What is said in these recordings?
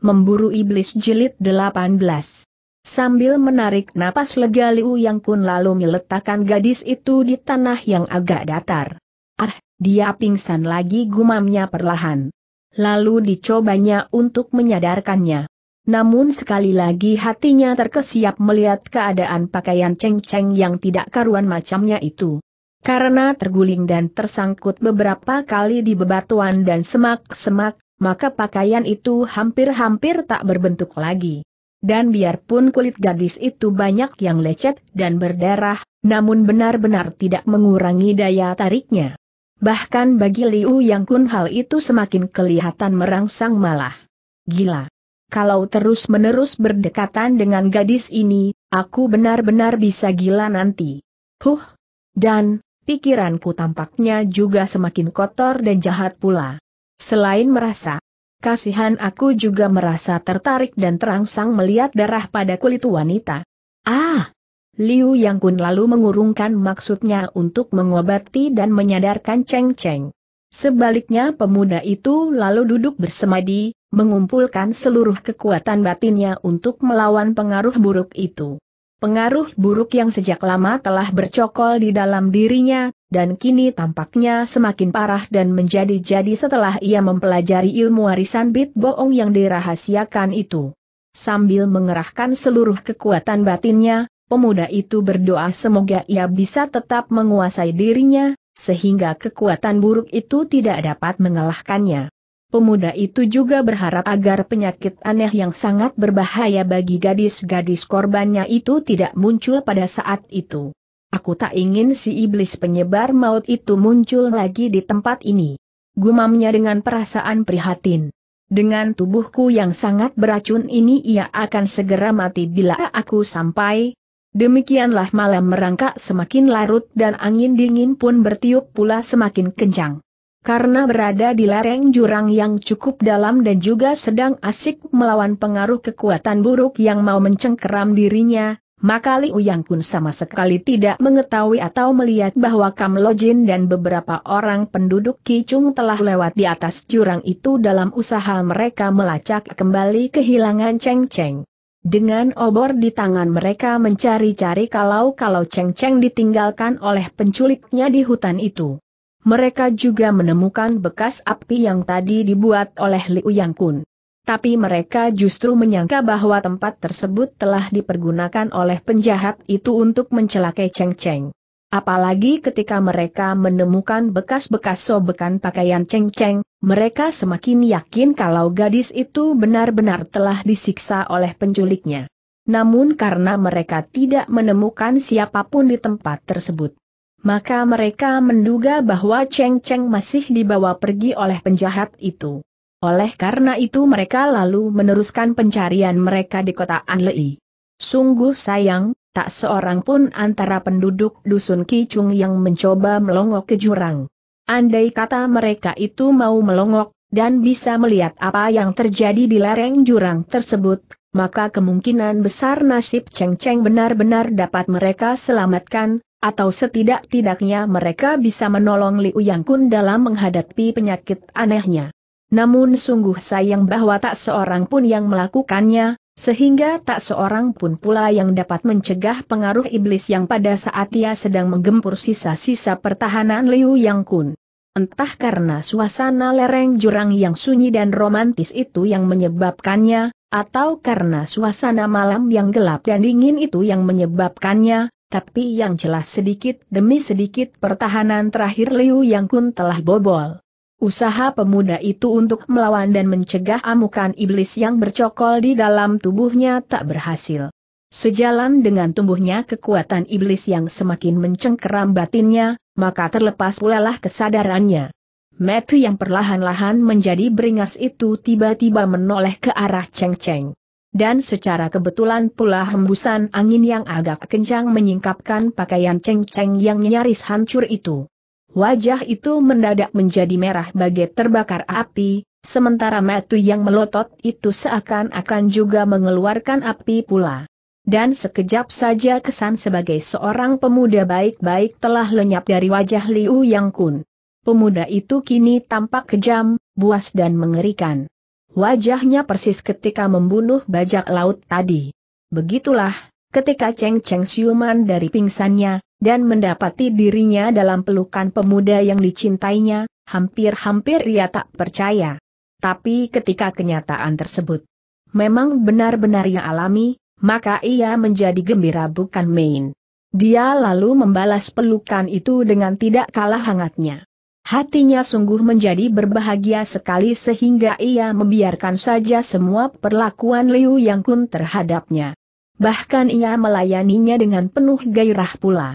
Memburu Iblis Jilid 18 Sambil menarik napas lega Liu Yang Kun lalu meletakkan gadis itu di tanah yang agak datar. Ah, dia pingsan lagi gumamnya perlahan. Lalu dicobanya untuk menyadarkannya. Namun sekali lagi hatinya terkesiap melihat keadaan pakaian ceng-ceng yang tidak karuan macamnya itu. Karena terguling dan tersangkut beberapa kali di bebatuan dan semak-semak, maka pakaian itu hampir-hampir tak berbentuk lagi. Dan biarpun kulit gadis itu banyak yang lecet dan berdarah, namun benar-benar tidak mengurangi daya tariknya. Bahkan bagi Liu Yang Kun hal itu semakin kelihatan merangsang malah. Gila. Kalau terus-menerus berdekatan dengan gadis ini, aku benar-benar bisa gila nanti. Huh. Dan, pikiranku tampaknya juga semakin kotor dan jahat pula. Selain merasa kasihan aku juga merasa tertarik dan terangsang melihat darah pada kulit wanita. Ah! Liu Yang Kun lalu mengurungkan maksudnya untuk mengobati dan menyadarkan Cheng Cheng. Sebaliknya pemuda itu lalu duduk bersemadi, mengumpulkan seluruh kekuatan batinnya untuk melawan pengaruh buruk itu. Pengaruh buruk yang sejak lama telah bercokol di dalam dirinya, dan kini tampaknya semakin parah dan menjadi-jadi setelah ia mempelajari ilmu warisan Bit Boong yang dirahasiakan itu. Sambil mengerahkan seluruh kekuatan batinnya, pemuda itu berdoa semoga ia bisa tetap menguasai dirinya, sehingga kekuatan buruk itu tidak dapat mengalahkannya. Pemuda itu juga berharap agar penyakit aneh yang sangat berbahaya bagi gadis-gadis korbannya itu tidak muncul pada saat itu. Aku tak ingin si iblis penyebar maut itu muncul lagi di tempat ini. Gumamnya dengan perasaan prihatin. Dengan tubuhku yang sangat beracun ini ia akan segera mati bila aku sampai. Demikianlah malam merangkak semakin larut dan angin dingin pun bertiup pula semakin kencang. Karena berada di lereng jurang yang cukup dalam dan juga sedang asik melawan pengaruh kekuatan buruk yang mau mencengkeram dirinya, maka Li Uyang Kun sama sekali tidak mengetahui atau melihat bahwa Kam Lojin dan beberapa orang penduduk Kicung telah lewat di atas jurang itu dalam usaha mereka melacak kembali kehilangan Cheng Cheng. Dengan obor di tangan mereka mencari-cari kalau-kalau Cheng Cheng ditinggalkan oleh penculiknya di hutan itu. Mereka juga menemukan bekas api yang tadi dibuat oleh Li Uyang Kun tapi mereka justru menyangka bahwa tempat tersebut telah dipergunakan oleh penjahat itu untuk mencelakai Cheng Cheng. Apalagi ketika mereka menemukan bekas-bekas sobekan pakaian Cheng Cheng, mereka semakin yakin kalau gadis itu benar-benar telah disiksa oleh penculiknya. Namun karena mereka tidak menemukan siapapun di tempat tersebut, maka mereka menduga bahwa Cheng Cheng masih dibawa pergi oleh penjahat itu. Oleh karena itu mereka lalu meneruskan pencarian mereka di kota Anlei. Sungguh sayang, tak seorang pun antara penduduk dusun Kicung yang mencoba melongok ke jurang. Andai kata mereka itu mau melongok, dan bisa melihat apa yang terjadi di lereng jurang tersebut, maka kemungkinan besar nasib Cheng Cheng benar-benar dapat mereka selamatkan, atau setidak-tidaknya mereka bisa menolong Liu Yang Kun dalam menghadapi penyakit anehnya. Namun sungguh sayang bahwa tak seorang pun yang melakukannya, sehingga tak seorang pun pula yang dapat mencegah pengaruh iblis yang pada saat ia sedang menggempur sisa-sisa pertahanan Liu Yang Kun. Entah karena suasana lereng jurang yang sunyi dan romantis itu yang menyebabkannya, atau karena suasana malam yang gelap dan dingin itu yang menyebabkannya, tapi yang jelas sedikit demi sedikit pertahanan terakhir Liu Yang Kun telah bobol. Usaha pemuda itu untuk melawan dan mencegah amukan iblis yang bercokol di dalam tubuhnya tak berhasil. Sejalan dengan tumbuhnya kekuatan iblis yang semakin mencengkeram batinnya, maka terlepas pulalah kesadarannya. Matthew yang perlahan-lahan menjadi beringas itu tiba-tiba menoleh ke arah Cheng Cheng. Dan secara kebetulan pula hembusan angin yang agak kencang menyingkapkan pakaian Cheng Cheng yang nyaris hancur itu. Wajah itu mendadak menjadi merah bagai terbakar api, sementara metu yang melotot itu seakan-akan juga mengeluarkan api pula. Dan sekejap saja kesan sebagai seorang pemuda baik-baik telah lenyap dari wajah Liu Yang Kun. Pemuda itu kini tampak kejam, buas dan mengerikan. Wajahnya persis ketika membunuh bajak laut tadi. Begitulah, ketika Cheng Cheng siuman dari pingsannya, dan mendapati dirinya dalam pelukan pemuda yang dicintainya, hampir-hampir ia tak percaya. Tapi ketika kenyataan tersebut memang benar-benar ia alami, maka ia menjadi gembira bukan main. Dia lalu membalas pelukan itu dengan tidak kalah hangatnya. Hatinya sungguh menjadi berbahagia sekali sehingga ia membiarkan saja semua perlakuan Liu Yang Kun terhadapnya bahkan ia melayaninya dengan penuh gairah pula.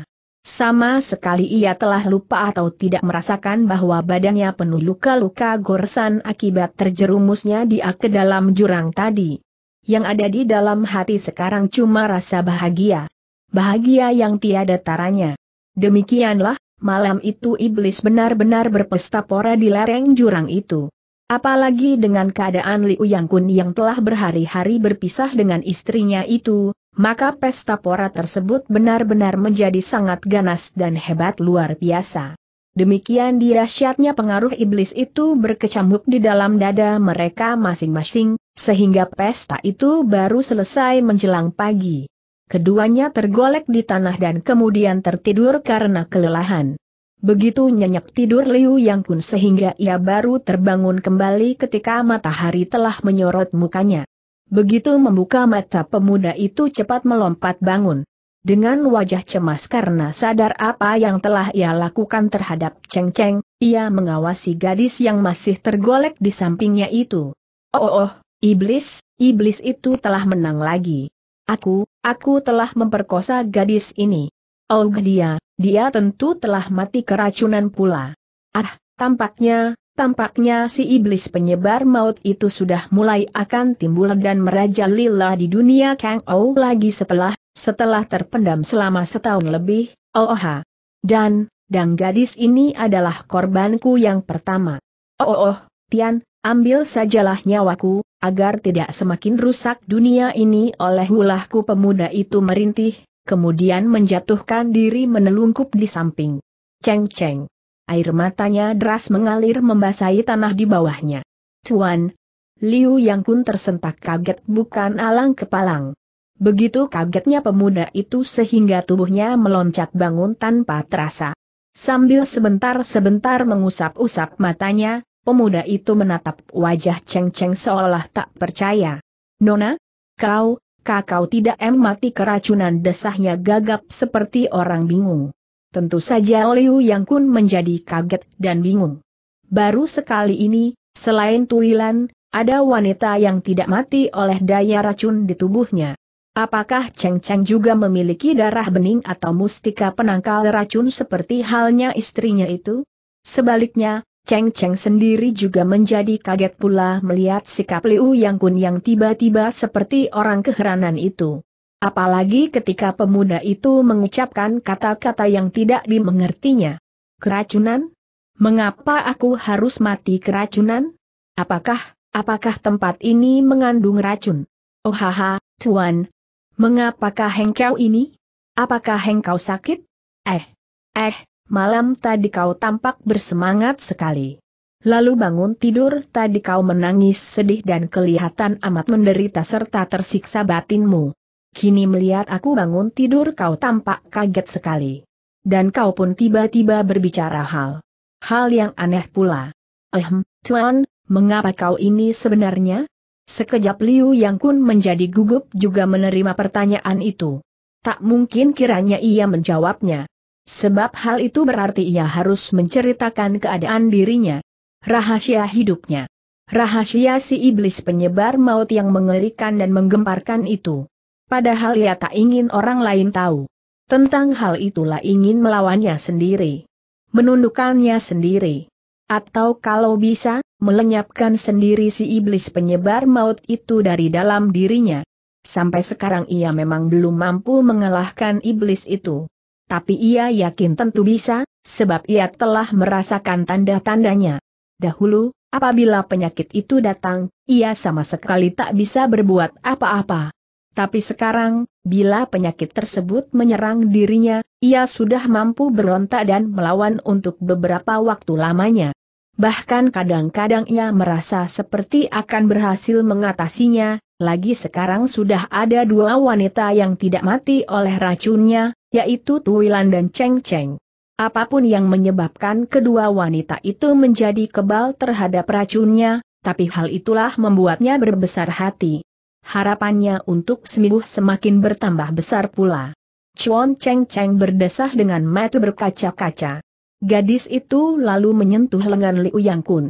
Sama sekali ia telah lupa atau tidak merasakan bahwa badannya penuh luka-luka gorsan akibat terjerumusnya dia ke dalam jurang tadi. Yang ada di dalam hati sekarang cuma rasa bahagia. Bahagia yang tiada taranya. Demikianlah, malam itu iblis benar-benar berpesta pora di lereng jurang itu. Apalagi dengan keadaan Liu Yang Kun yang telah berhari-hari berpisah dengan istrinya itu, maka pesta pora tersebut benar-benar menjadi sangat ganas dan hebat luar biasa. Demikian dirasyatnya pengaruh iblis itu berkecamuk di dalam dada mereka masing-masing, sehingga pesta itu baru selesai menjelang pagi. Keduanya tergolek di tanah dan kemudian tertidur karena kelelahan. Begitu nyenyak tidur Liu Yang Kun sehingga ia baru terbangun kembali ketika matahari telah menyorot mukanya. Begitu membuka mata pemuda itu cepat melompat bangun. Dengan wajah cemas karena sadar apa yang telah ia lakukan terhadap Cheng Cheng, ia mengawasi gadis yang masih tergolek di sampingnya itu. Oh, oh, oh iblis, iblis itu telah menang lagi. Aku, aku telah memperkosa gadis ini. Oh dia, dia tentu telah mati keracunan pula. Ah, tampaknya, tampaknya si iblis penyebar maut itu sudah mulai akan timbul dan merajalela di dunia Kang Ou lagi setelah, setelah terpendam selama setahun lebih, ooha. Oh, oh, dan, dan gadis ini adalah korbanku yang pertama. Oh, oh, oh Tian, ambil sajalah nyawaku, agar tidak semakin rusak dunia ini oleh ulahku pemuda itu merintih, kemudian menjatuhkan diri menelungkup di samping. Ceng-ceng. Air matanya deras mengalir membasahi tanah di bawahnya. Tuan, Liu Yang pun tersentak kaget bukan alang kepalang. Begitu kagetnya pemuda itu sehingga tubuhnya meloncat bangun tanpa terasa. Sambil sebentar-sebentar mengusap-usap matanya, pemuda itu menatap wajah Cheng Cheng seolah tak percaya. Nona, kau, kakau tidak em mati keracunan desahnya gagap seperti orang bingung. Tentu saja Liu Yang Kun menjadi kaget dan bingung. Baru sekali ini, selain Tuilan, ada wanita yang tidak mati oleh daya racun di tubuhnya. Apakah Cheng Cheng juga memiliki darah bening atau mustika penangkal racun seperti halnya istrinya itu? Sebaliknya, Cheng Cheng sendiri juga menjadi kaget pula melihat sikap Liu Yang Kun yang tiba-tiba seperti orang keheranan itu. Apalagi ketika pemuda itu mengucapkan kata-kata yang tidak dimengertinya. Keracunan? Mengapa aku harus mati keracunan? Apakah, apakah tempat ini mengandung racun? Oh haha, tuan. Mengapakah hengkau ini? Apakah hengkau sakit? Eh, eh, Malam tadi kau tampak bersemangat sekali. Lalu bangun tidur tadi kau menangis sedih dan kelihatan amat menderita serta tersiksa batinmu. Kini melihat aku bangun tidur kau tampak kaget sekali. Dan kau pun tiba-tiba berbicara hal. Hal yang aneh pula. Ehm, Tuan, mengapa kau ini sebenarnya? Sekejap Liu Yang Kun menjadi gugup juga menerima pertanyaan itu. Tak mungkin kiranya ia menjawabnya. Sebab hal itu berarti ia harus menceritakan keadaan dirinya. Rahasia hidupnya. Rahasia si iblis penyebar maut yang mengerikan dan menggemparkan itu. Padahal ia tak ingin orang lain tahu. Tentang hal itulah ingin melawannya sendiri. Menundukannya sendiri. Atau kalau bisa, melenyapkan sendiri si iblis penyebar maut itu dari dalam dirinya. Sampai sekarang ia memang belum mampu mengalahkan iblis itu tapi ia yakin tentu bisa, sebab ia telah merasakan tanda-tandanya. Dahulu, apabila penyakit itu datang, ia sama sekali tak bisa berbuat apa-apa. Tapi sekarang, bila penyakit tersebut menyerang dirinya, ia sudah mampu berontak dan melawan untuk beberapa waktu lamanya. Bahkan kadang-kadang ia merasa seperti akan berhasil mengatasinya, lagi sekarang sudah ada dua wanita yang tidak mati oleh racunnya, yaitu Tuilan dan Cheng Cheng. Apapun yang menyebabkan kedua wanita itu menjadi kebal terhadap racunnya, tapi hal itulah membuatnya berbesar hati. Harapannya untuk sembuh semakin bertambah besar pula. Chuan Cheng Cheng berdesah dengan mata berkaca-kaca. Gadis itu lalu menyentuh lengan Liu Yang Kun.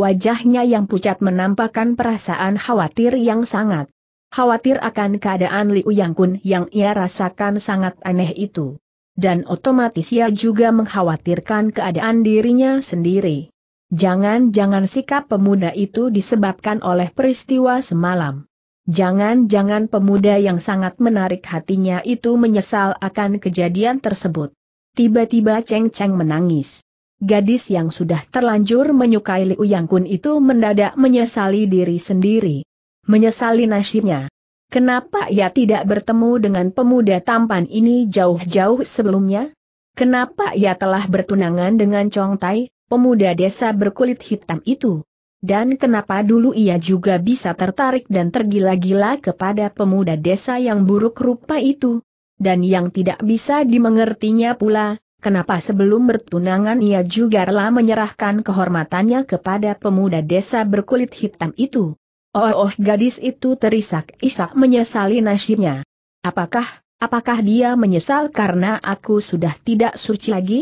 Wajahnya yang pucat menampakkan perasaan khawatir yang sangat. Khawatir akan keadaan Liu Yang Kun yang ia rasakan sangat aneh itu. Dan otomatis ia juga mengkhawatirkan keadaan dirinya sendiri. Jangan-jangan sikap pemuda itu disebabkan oleh peristiwa semalam. Jangan-jangan pemuda yang sangat menarik hatinya itu menyesal akan kejadian tersebut. Tiba-tiba Cheng Cheng menangis. Gadis yang sudah terlanjur menyukai Liu Yang Kun itu mendadak menyesali diri sendiri menyesali nasibnya. Kenapa ia tidak bertemu dengan pemuda tampan ini jauh-jauh sebelumnya? Kenapa ia telah bertunangan dengan Chong Tai, pemuda desa berkulit hitam itu? Dan kenapa dulu ia juga bisa tertarik dan tergila-gila kepada pemuda desa yang buruk rupa itu? Dan yang tidak bisa dimengertinya pula, kenapa sebelum bertunangan ia juga rela menyerahkan kehormatannya kepada pemuda desa berkulit hitam itu? Oh, oh gadis itu terisak-isak menyesali nasibnya. Apakah, apakah dia menyesal karena aku sudah tidak suci lagi?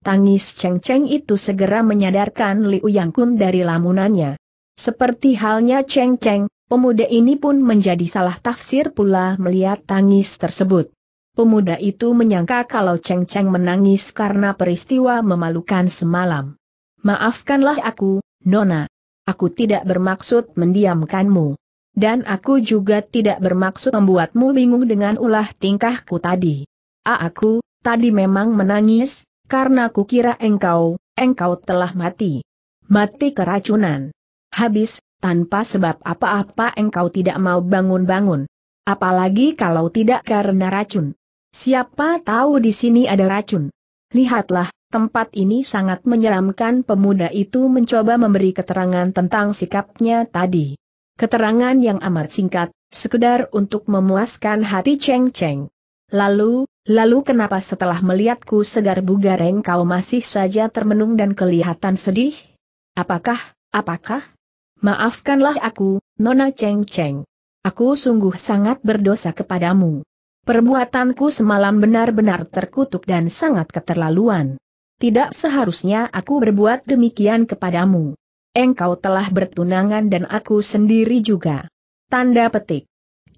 Tangis Cheng Cheng itu segera menyadarkan Liu Yang dari lamunannya. Seperti halnya Cheng Cheng, pemuda ini pun menjadi salah tafsir pula melihat tangis tersebut. Pemuda itu menyangka kalau Cheng Cheng menangis karena peristiwa memalukan semalam. Maafkanlah aku, Nona, Aku tidak bermaksud mendiamkanmu. Dan aku juga tidak bermaksud membuatmu bingung dengan ulah tingkahku tadi. A aku, tadi memang menangis, karena kukira engkau, engkau telah mati. Mati keracunan. Habis, tanpa sebab apa-apa engkau tidak mau bangun-bangun. Apalagi kalau tidak karena racun. Siapa tahu di sini ada racun. Lihatlah, Tempat ini sangat menyeramkan pemuda itu mencoba memberi keterangan tentang sikapnya tadi. Keterangan yang amat singkat, sekedar untuk memuaskan hati Cheng Cheng. Lalu, lalu kenapa setelah melihatku segar bugareng kau masih saja termenung dan kelihatan sedih? Apakah, apakah? Maafkanlah aku, Nona Cheng Cheng. Aku sungguh sangat berdosa kepadamu. Perbuatanku semalam benar-benar terkutuk dan sangat keterlaluan. Tidak seharusnya aku berbuat demikian kepadamu. Engkau telah bertunangan dan aku sendiri juga. Tanda petik.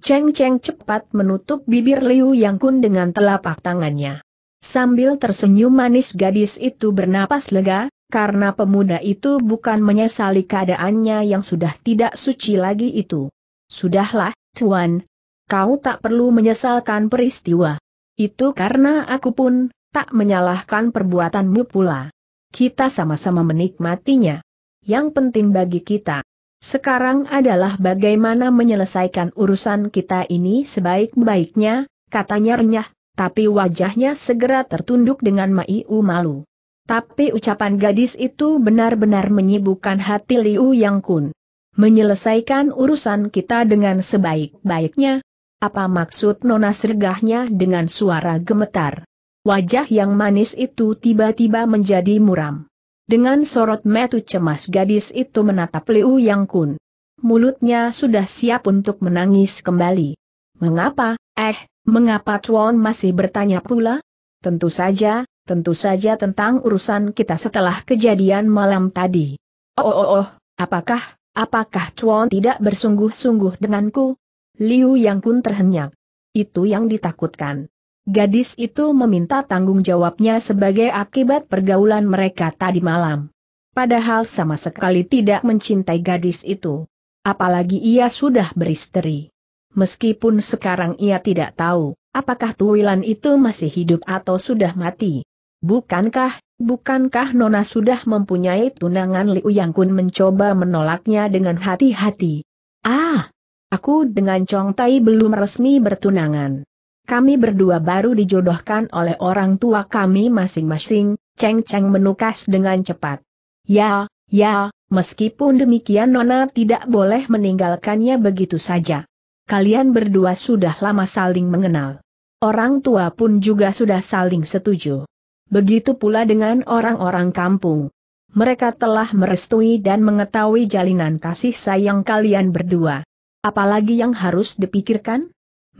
Cheng Cheng cepat menutup bibir Liu Yang Kun dengan telapak tangannya. Sambil tersenyum manis gadis itu bernapas lega, karena pemuda itu bukan menyesali keadaannya yang sudah tidak suci lagi itu. Sudahlah, Tuan. Kau tak perlu menyesalkan peristiwa. Itu karena aku pun, tak menyalahkan perbuatanmu pula. Kita sama-sama menikmatinya. Yang penting bagi kita sekarang adalah bagaimana menyelesaikan urusan kita ini sebaik-baiknya, katanya renyah, tapi wajahnya segera tertunduk dengan Maiu malu. Tapi ucapan gadis itu benar-benar menyibukkan hati Liu Yang Kun. Menyelesaikan urusan kita dengan sebaik-baiknya. Apa maksud Nona sergahnya dengan suara gemetar? Wajah yang manis itu tiba-tiba menjadi muram. Dengan sorot metu cemas gadis itu menatap Liu Yang Kun. Mulutnya sudah siap untuk menangis kembali. Mengapa, eh, mengapa Chuan masih bertanya pula? Tentu saja, tentu saja tentang urusan kita setelah kejadian malam tadi. Oh oh oh, apakah, apakah Chuan tidak bersungguh-sungguh denganku? Liu Yang Kun terhenyak. Itu yang ditakutkan. Gadis itu meminta tanggung jawabnya sebagai akibat pergaulan mereka tadi malam. Padahal sama sekali tidak mencintai gadis itu. Apalagi ia sudah beristri. Meskipun sekarang ia tidak tahu, apakah Tuwilan itu masih hidup atau sudah mati. Bukankah, bukankah Nona sudah mempunyai tunangan Liu Yang Kun mencoba menolaknya dengan hati-hati. Ah, aku dengan Chong Tai belum resmi bertunangan. Kami berdua baru dijodohkan oleh orang tua kami masing-masing, Ceng-ceng menukas dengan cepat. Ya, ya, meskipun demikian Nona tidak boleh meninggalkannya begitu saja. Kalian berdua sudah lama saling mengenal. Orang tua pun juga sudah saling setuju. Begitu pula dengan orang-orang kampung. Mereka telah merestui dan mengetahui jalinan kasih sayang kalian berdua. Apalagi yang harus dipikirkan?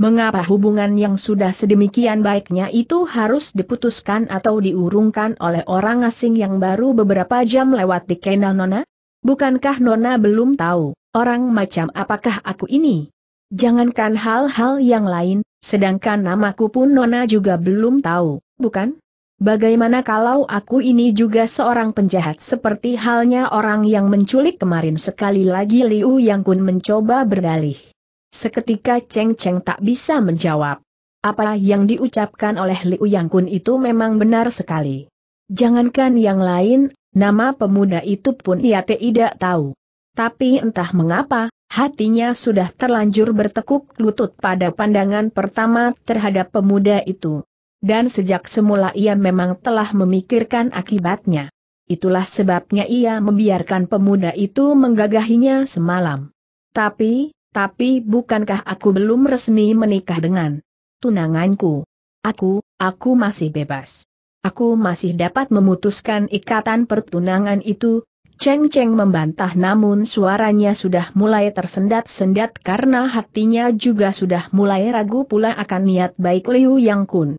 mengapa hubungan yang sudah sedemikian baiknya itu harus diputuskan atau diurungkan oleh orang asing yang baru beberapa jam lewat di kenal Nona? Bukankah Nona belum tahu, orang macam apakah aku ini? Jangankan hal-hal yang lain, sedangkan namaku pun Nona juga belum tahu, bukan? Bagaimana kalau aku ini juga seorang penjahat seperti halnya orang yang menculik kemarin sekali lagi Liu Yang Kun mencoba berdalih. Seketika Cheng Cheng tak bisa menjawab. Apa yang diucapkan oleh Liu Yang Kun itu memang benar sekali. Jangankan yang lain, nama pemuda itu pun ia tidak tahu. Tapi entah mengapa, hatinya sudah terlanjur bertekuk lutut pada pandangan pertama terhadap pemuda itu. Dan sejak semula ia memang telah memikirkan akibatnya. Itulah sebabnya ia membiarkan pemuda itu menggagahinya semalam. Tapi, tapi bukankah aku belum resmi menikah dengan tunanganku? Aku, aku masih bebas. Aku masih dapat memutuskan ikatan pertunangan itu, Cheng Cheng membantah namun suaranya sudah mulai tersendat-sendat karena hatinya juga sudah mulai ragu pula akan niat baik Liu Yang Kun.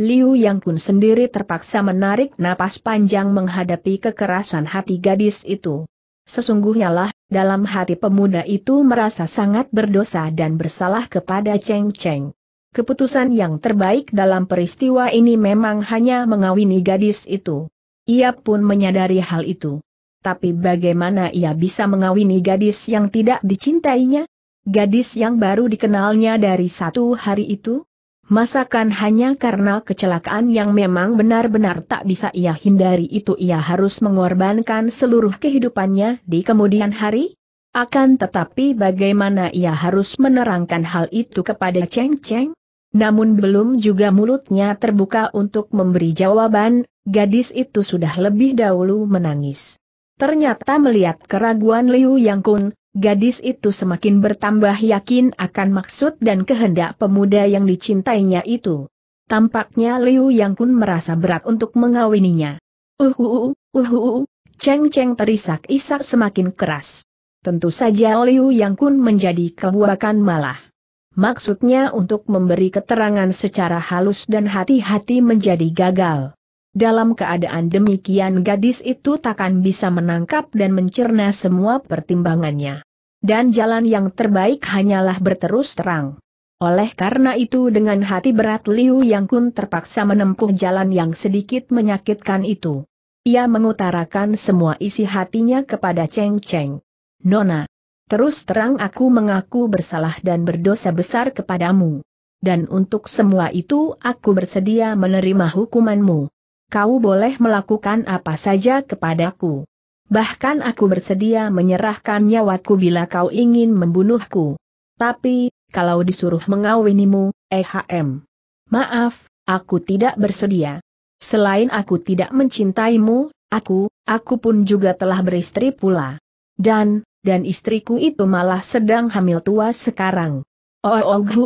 Liu Yang Kun sendiri terpaksa menarik napas panjang menghadapi kekerasan hati gadis itu. Sesungguhnya lah, dalam hati pemuda itu merasa sangat berdosa dan bersalah kepada Cheng Cheng. Keputusan yang terbaik dalam peristiwa ini memang hanya mengawini gadis itu. Ia pun menyadari hal itu. Tapi bagaimana ia bisa mengawini gadis yang tidak dicintainya? Gadis yang baru dikenalnya dari satu hari itu? Masakan hanya karena kecelakaan yang memang benar-benar tak bisa ia hindari itu ia harus mengorbankan seluruh kehidupannya di kemudian hari? Akan tetapi bagaimana ia harus menerangkan hal itu kepada Cheng Cheng? Namun belum juga mulutnya terbuka untuk memberi jawaban, gadis itu sudah lebih dahulu menangis. Ternyata melihat keraguan Liu Yang Kun, gadis itu semakin bertambah yakin akan maksud dan kehendak pemuda yang dicintainya itu. Tampaknya Liu Yang Kun merasa berat untuk mengawininya. Uhuhu, uhuhu, uh, uh, uh. Cheng Cheng terisak-isak semakin keras. Tentu saja Liu Yang Kun menjadi kebuakan malah. Maksudnya untuk memberi keterangan secara halus dan hati-hati menjadi gagal. Dalam keadaan demikian gadis itu takkan bisa menangkap dan mencerna semua pertimbangannya. Dan jalan yang terbaik hanyalah berterus terang. Oleh karena itu dengan hati berat Liu Yang Kun terpaksa menempuh jalan yang sedikit menyakitkan itu. Ia mengutarakan semua isi hatinya kepada Cheng Cheng. Nona, terus terang aku mengaku bersalah dan berdosa besar kepadamu. Dan untuk semua itu aku bersedia menerima hukumanmu. Kau boleh melakukan apa saja kepadaku bahkan aku bersedia menyerahkan nyawaku bila kau ingin membunuhku. Tapi, kalau disuruh mengawinimu, EHM. Maaf, aku tidak bersedia. Selain aku tidak mencintaimu, aku, aku pun juga telah beristri pula. Dan, dan istriku itu malah sedang hamil tua sekarang. Oh, oh, hu,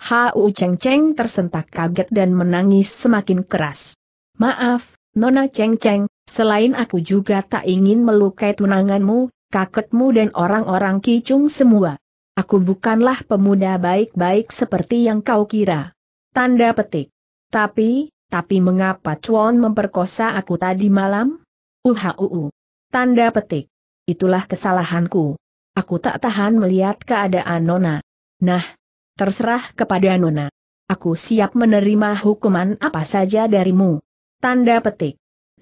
Hau Cheng Cheng tersentak kaget dan menangis semakin keras. Maaf, Nona Cheng Cheng, Selain aku juga tak ingin melukai tunanganmu, kakekmu dan orang-orang kicung semua. Aku bukanlah pemuda baik-baik seperti yang kau kira. Tanda petik. Tapi, tapi mengapa Chuan memperkosa aku tadi malam? Uhuu. Tanda petik. Itulah kesalahanku. Aku tak tahan melihat keadaan Nona. Nah, terserah kepada Nona. Aku siap menerima hukuman apa saja darimu. Tanda petik.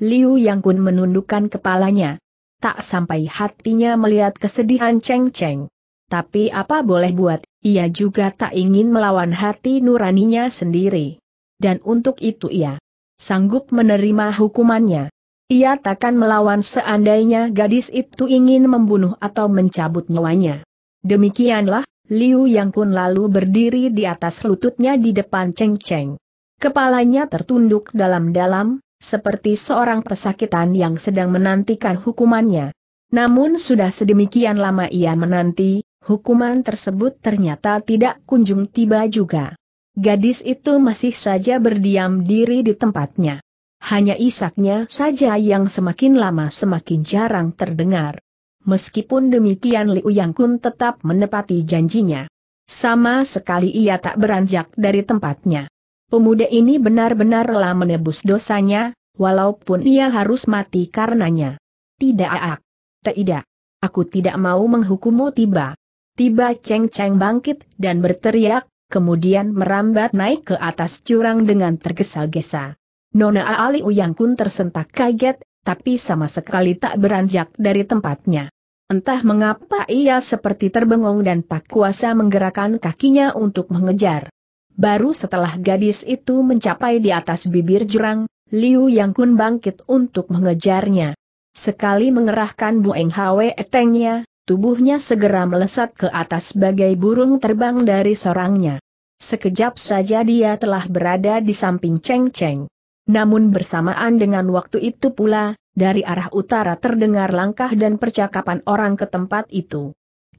Liu Yang Kun menundukkan kepalanya. Tak sampai hatinya melihat kesedihan Cheng Cheng. Tapi apa boleh buat, ia juga tak ingin melawan hati nuraninya sendiri. Dan untuk itu ia sanggup menerima hukumannya. Ia takkan melawan seandainya gadis itu ingin membunuh atau mencabut nyawanya. Demikianlah, Liu Yang Kun lalu berdiri di atas lututnya di depan Cheng Cheng. Kepalanya tertunduk dalam-dalam, seperti seorang pesakitan yang sedang menantikan hukumannya. Namun sudah sedemikian lama ia menanti, hukuman tersebut ternyata tidak kunjung tiba juga. Gadis itu masih saja berdiam diri di tempatnya. Hanya isaknya saja yang semakin lama semakin jarang terdengar. Meskipun demikian Liu Yang Kun tetap menepati janjinya. Sama sekali ia tak beranjak dari tempatnya. Pemuda ini benar-benar rela menebus dosanya, walaupun ia harus mati karenanya. Tidak aak. Tidak. Aku tidak mau menghukummu tiba. Tiba Cheng Cheng bangkit dan berteriak, kemudian merambat naik ke atas curang dengan tergesa-gesa. Nona Ali Uyang pun tersentak kaget, tapi sama sekali tak beranjak dari tempatnya. Entah mengapa ia seperti terbengong dan tak kuasa menggerakkan kakinya untuk mengejar. Baru setelah gadis itu mencapai di atas bibir jurang, Liu Yang Kun bangkit untuk mengejarnya. Sekali mengerahkan Bueng Hwe etengnya, tubuhnya segera melesat ke atas bagai burung terbang dari sorangnya. Sekejap saja dia telah berada di samping Cheng Cheng. Namun bersamaan dengan waktu itu pula, dari arah utara terdengar langkah dan percakapan orang ke tempat itu.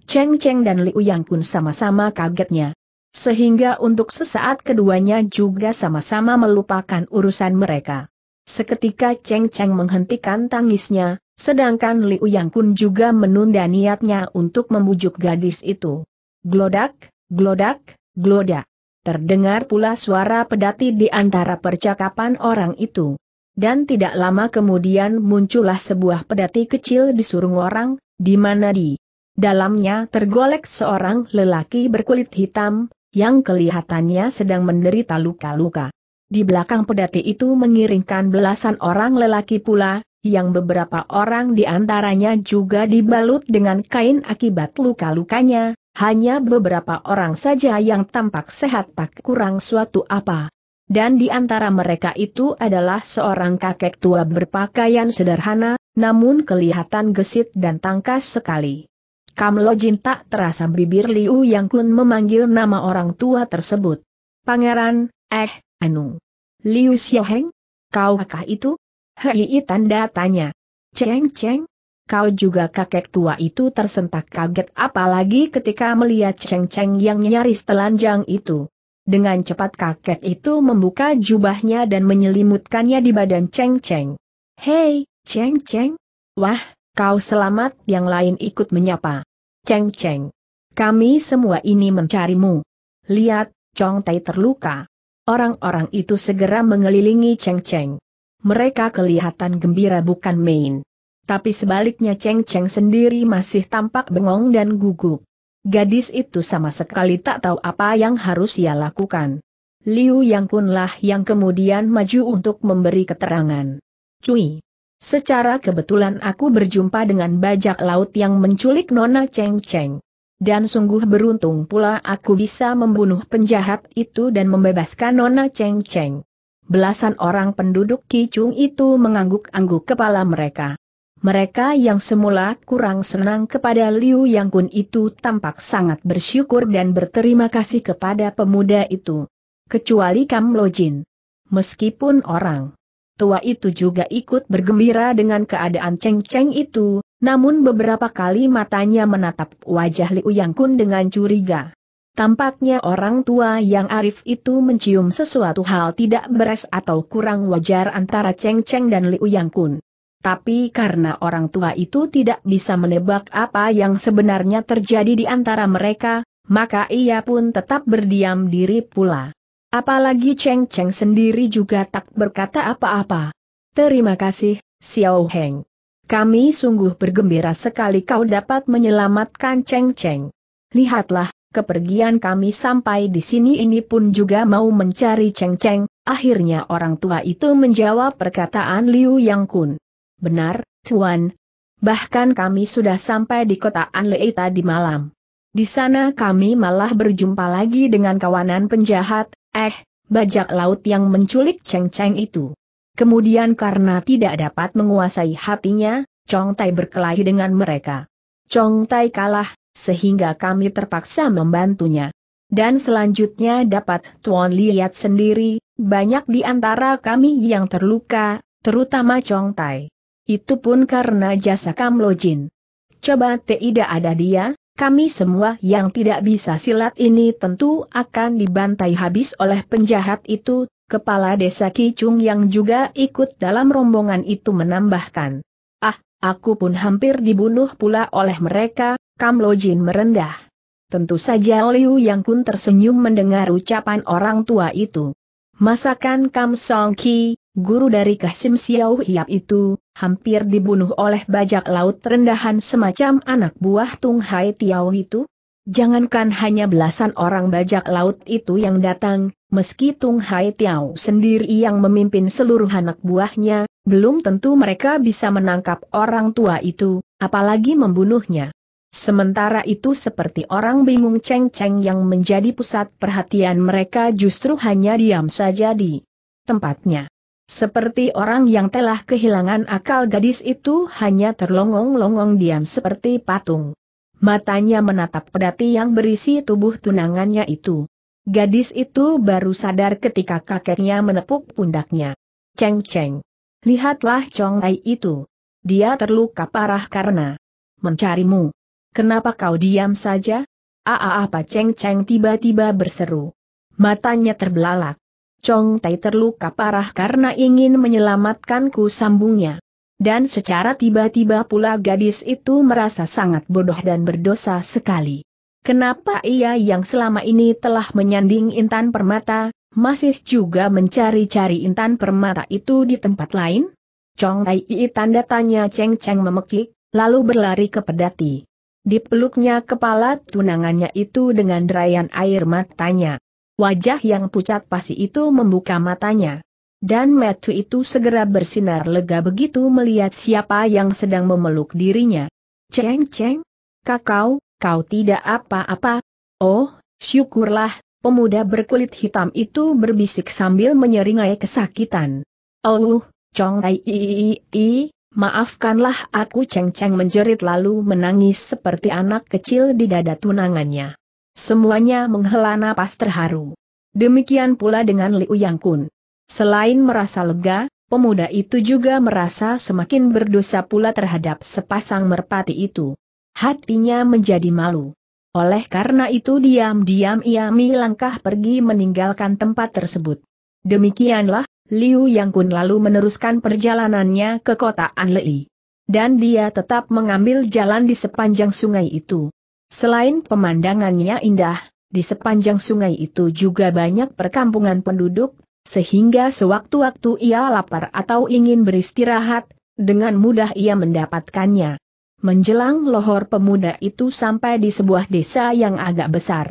Cheng Cheng dan Liu Yang Kun sama-sama kagetnya. Sehingga untuk sesaat keduanya juga sama-sama melupakan urusan mereka. Seketika Cheng Cheng menghentikan tangisnya, sedangkan Liu Yang Kun juga menunda niatnya untuk membujuk gadis itu. Glodak, glodak, glodak. Terdengar pula suara pedati di antara percakapan orang itu. Dan tidak lama kemudian muncullah sebuah pedati kecil di surung orang, di mana di dalamnya tergolek seorang lelaki berkulit hitam, yang kelihatannya sedang menderita luka-luka. Di belakang pedati itu mengiringkan belasan orang lelaki pula, yang beberapa orang di antaranya juga dibalut dengan kain akibat luka-lukanya, hanya beberapa orang saja yang tampak sehat tak kurang suatu apa. Dan di antara mereka itu adalah seorang kakek tua berpakaian sederhana, namun kelihatan gesit dan tangkas sekali. Kamlojin tak terasa bibir Liu Yang Kun memanggil nama orang tua tersebut. Pangeran, eh, Anu. Liu Xiaoheng? Kau kakak itu? Hei tanda tanya. Ceng Ceng? Kau juga kakek tua itu tersentak kaget apalagi ketika melihat Ceng Ceng yang nyaris telanjang itu. Dengan cepat kakek itu membuka jubahnya dan menyelimutkannya di badan Ceng Ceng. Hei, Ceng Ceng? Wah, Kau selamat, yang lain ikut menyapa. Ceng Ceng. Kami semua ini mencarimu. Lihat, Chong Tai terluka. Orang-orang itu segera mengelilingi Cheng Cheng. Mereka kelihatan gembira bukan main. Tapi sebaliknya Cheng Cheng sendiri masih tampak bengong dan gugup. Gadis itu sama sekali tak tahu apa yang harus ia lakukan. Liu Yang Kun yang kemudian maju untuk memberi keterangan. Cui, Secara kebetulan aku berjumpa dengan bajak laut yang menculik Nona Cheng Cheng. Dan sungguh beruntung pula aku bisa membunuh penjahat itu dan membebaskan Nona Cheng Cheng. Belasan orang penduduk Kicung itu mengangguk-angguk kepala mereka. Mereka yang semula kurang senang kepada Liu Yang Kun itu tampak sangat bersyukur dan berterima kasih kepada pemuda itu. Kecuali Kam Lojin. Meskipun orang tua itu juga ikut bergembira dengan keadaan Cheng Cheng itu, namun beberapa kali matanya menatap wajah Liu Yang Kun dengan curiga. Tampaknya orang tua yang arif itu mencium sesuatu hal tidak beres atau kurang wajar antara Cheng Cheng dan Liu Yang Kun. Tapi karena orang tua itu tidak bisa menebak apa yang sebenarnya terjadi di antara mereka, maka ia pun tetap berdiam diri pula. Apalagi Cheng Cheng sendiri juga tak berkata apa-apa. Terima kasih, Xiao Heng. Kami sungguh bergembira sekali kau dapat menyelamatkan Cheng Cheng. Lihatlah, kepergian kami sampai di sini ini pun juga mau mencari Cheng Cheng, akhirnya orang tua itu menjawab perkataan Liu Yang Kun. Benar, Tuan. Bahkan kami sudah sampai di kota Anlei tadi malam. Di sana kami malah berjumpa lagi dengan kawanan penjahat, Eh, bajak laut yang menculik Cheng Cheng itu. Kemudian karena tidak dapat menguasai hatinya, Chong Tai berkelahi dengan mereka. Chong Tai kalah, sehingga kami terpaksa membantunya. Dan selanjutnya dapat Tuan lihat sendiri, banyak di antara kami yang terluka, terutama Chong Tai. Itu pun karena jasa Kam Lo Jin. Coba tidak ada dia, kami semua yang tidak bisa silat ini tentu akan dibantai habis oleh penjahat itu, kepala desa Kicung yang juga ikut dalam rombongan itu menambahkan. Ah, aku pun hampir dibunuh pula oleh mereka, Kamlojin merendah. Tentu saja Liu Yang Kun tersenyum mendengar ucapan orang tua itu. Masakan Kam Song Ki, guru dari Kasim Xiao Hiap itu, hampir dibunuh oleh bajak laut rendahan semacam anak buah Tung Hai Tiao itu? Jangankan hanya belasan orang bajak laut itu yang datang, meski Tung Hai Tiao sendiri yang memimpin seluruh anak buahnya, belum tentu mereka bisa menangkap orang tua itu, apalagi membunuhnya. Sementara itu seperti orang bingung ceng-ceng yang menjadi pusat perhatian mereka justru hanya diam saja di tempatnya. Seperti orang yang telah kehilangan akal gadis itu hanya terlongong-longong diam seperti patung. Matanya menatap pedati yang berisi tubuh tunangannya itu. Gadis itu baru sadar ketika kakeknya menepuk pundaknya. Ceng ceng. Lihatlah Chong Ai itu. Dia terluka parah karena mencarimu. Kenapa kau diam saja? Aa apa Ceng Ceng tiba-tiba berseru. Matanya terbelalak. Chong Tai terluka parah karena ingin menyelamatkanku sambungnya. Dan secara tiba-tiba pula gadis itu merasa sangat bodoh dan berdosa sekali. Kenapa ia yang selama ini telah menyanding intan permata, masih juga mencari-cari intan permata itu di tempat lain? Chong Tai Ii tanda tanya Cheng Cheng memekik, lalu berlari ke pedati. Dipeluknya kepala tunangannya itu dengan derayan air matanya. Wajah yang pucat pasi itu membuka matanya. Dan Metu itu segera bersinar lega begitu melihat siapa yang sedang memeluk dirinya. Ceng Ceng? Kakau, kau tidak apa-apa? Oh, syukurlah, pemuda berkulit hitam itu berbisik sambil menyeringai kesakitan. Oh, Chong Ai i, i, i, maafkanlah aku Ceng Ceng menjerit lalu menangis seperti anak kecil di dada tunangannya. Semuanya menghela napas terharu. Demikian pula dengan Liu Yang Kun. Selain merasa lega, pemuda itu juga merasa semakin berdosa pula terhadap sepasang merpati itu. Hatinya menjadi malu. Oleh karena itu diam-diam ia langkah pergi meninggalkan tempat tersebut. Demikianlah, Liu Yang Kun lalu meneruskan perjalanannya ke kota Anlei. Dan dia tetap mengambil jalan di sepanjang sungai itu. Selain pemandangannya indah, di sepanjang sungai itu juga banyak perkampungan penduduk, sehingga sewaktu-waktu ia lapar atau ingin beristirahat, dengan mudah ia mendapatkannya. Menjelang lohor pemuda itu sampai di sebuah desa yang agak besar.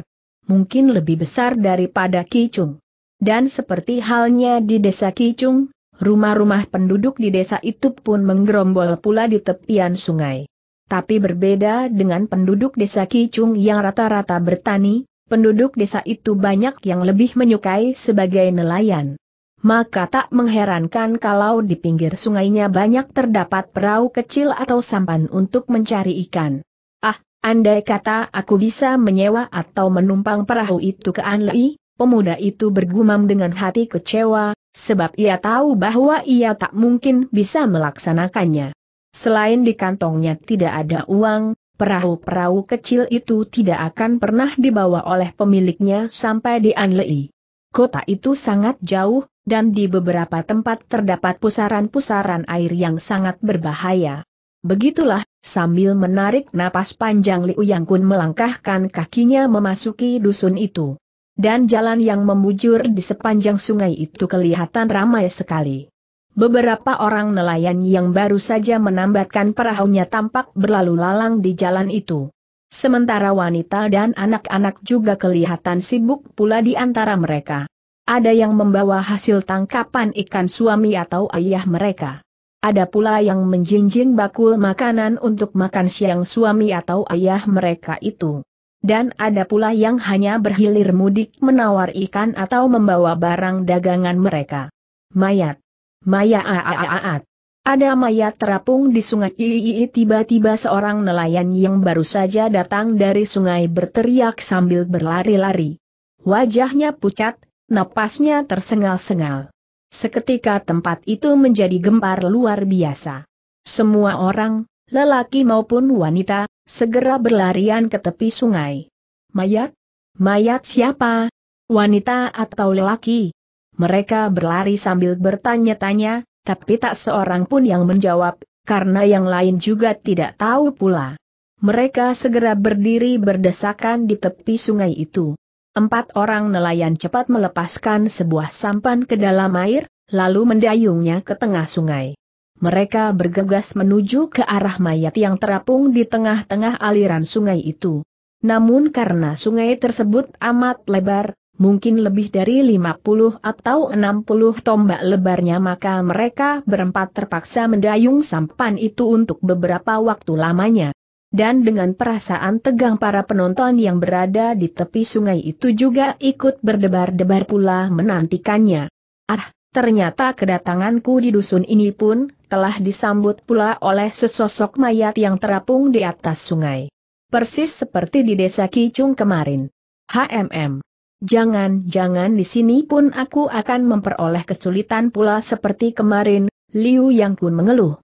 Mungkin lebih besar daripada Kicung. Dan seperti halnya di desa Kicung, rumah-rumah penduduk di desa itu pun menggerombol pula di tepian sungai. Tapi berbeda dengan penduduk desa Kicung yang rata-rata bertani, penduduk desa itu banyak yang lebih menyukai sebagai nelayan. Maka tak mengherankan kalau di pinggir sungainya banyak terdapat perahu kecil atau sampan untuk mencari ikan. Ah, andai kata aku bisa menyewa atau menumpang perahu itu ke Anlei, Pemuda itu bergumam dengan hati kecewa, sebab ia tahu bahwa ia tak mungkin bisa melaksanakannya. Selain di kantongnya tidak ada uang, perahu-perahu kecil itu tidak akan pernah dibawa oleh pemiliknya sampai di Anlei. Kota itu sangat jauh, dan di beberapa tempat terdapat pusaran-pusaran air yang sangat berbahaya. Begitulah, sambil menarik napas panjang Liu Yang Kun melangkahkan kakinya memasuki dusun itu. Dan jalan yang membujur di sepanjang sungai itu kelihatan ramai sekali. Beberapa orang nelayan yang baru saja menambatkan perahunya tampak berlalu lalang di jalan itu. Sementara wanita dan anak-anak juga kelihatan sibuk pula di antara mereka. Ada yang membawa hasil tangkapan ikan suami atau ayah mereka. Ada pula yang menjinjing bakul makanan untuk makan siang suami atau ayah mereka itu. Dan ada pula yang hanya berhilir mudik menawar ikan atau membawa barang dagangan mereka. Mayat Maya aaaat. Ada mayat terapung di sungai Iii tiba-tiba seorang nelayan yang baru saja datang dari sungai berteriak sambil berlari-lari. Wajahnya pucat, napasnya tersengal-sengal. Seketika tempat itu menjadi gempar luar biasa. Semua orang, lelaki maupun wanita, segera berlarian ke tepi sungai. Mayat? Mayat siapa? Wanita atau lelaki? Mereka berlari sambil bertanya-tanya, tapi tak seorang pun yang menjawab, karena yang lain juga tidak tahu pula. Mereka segera berdiri berdesakan di tepi sungai itu. Empat orang nelayan cepat melepaskan sebuah sampan ke dalam air, lalu mendayungnya ke tengah sungai. Mereka bergegas menuju ke arah mayat yang terapung di tengah-tengah aliran sungai itu. Namun karena sungai tersebut amat lebar, mungkin lebih dari 50 atau 60 tombak lebarnya maka mereka berempat terpaksa mendayung sampan itu untuk beberapa waktu lamanya. Dan dengan perasaan tegang para penonton yang berada di tepi sungai itu juga ikut berdebar-debar pula menantikannya. Ah, ternyata kedatanganku di dusun ini pun telah disambut pula oleh sesosok mayat yang terapung di atas sungai. Persis seperti di desa Kicung kemarin. HMM Jangan-jangan di sini pun aku akan memperoleh kesulitan pula seperti kemarin, Liu Yang Kun mengeluh.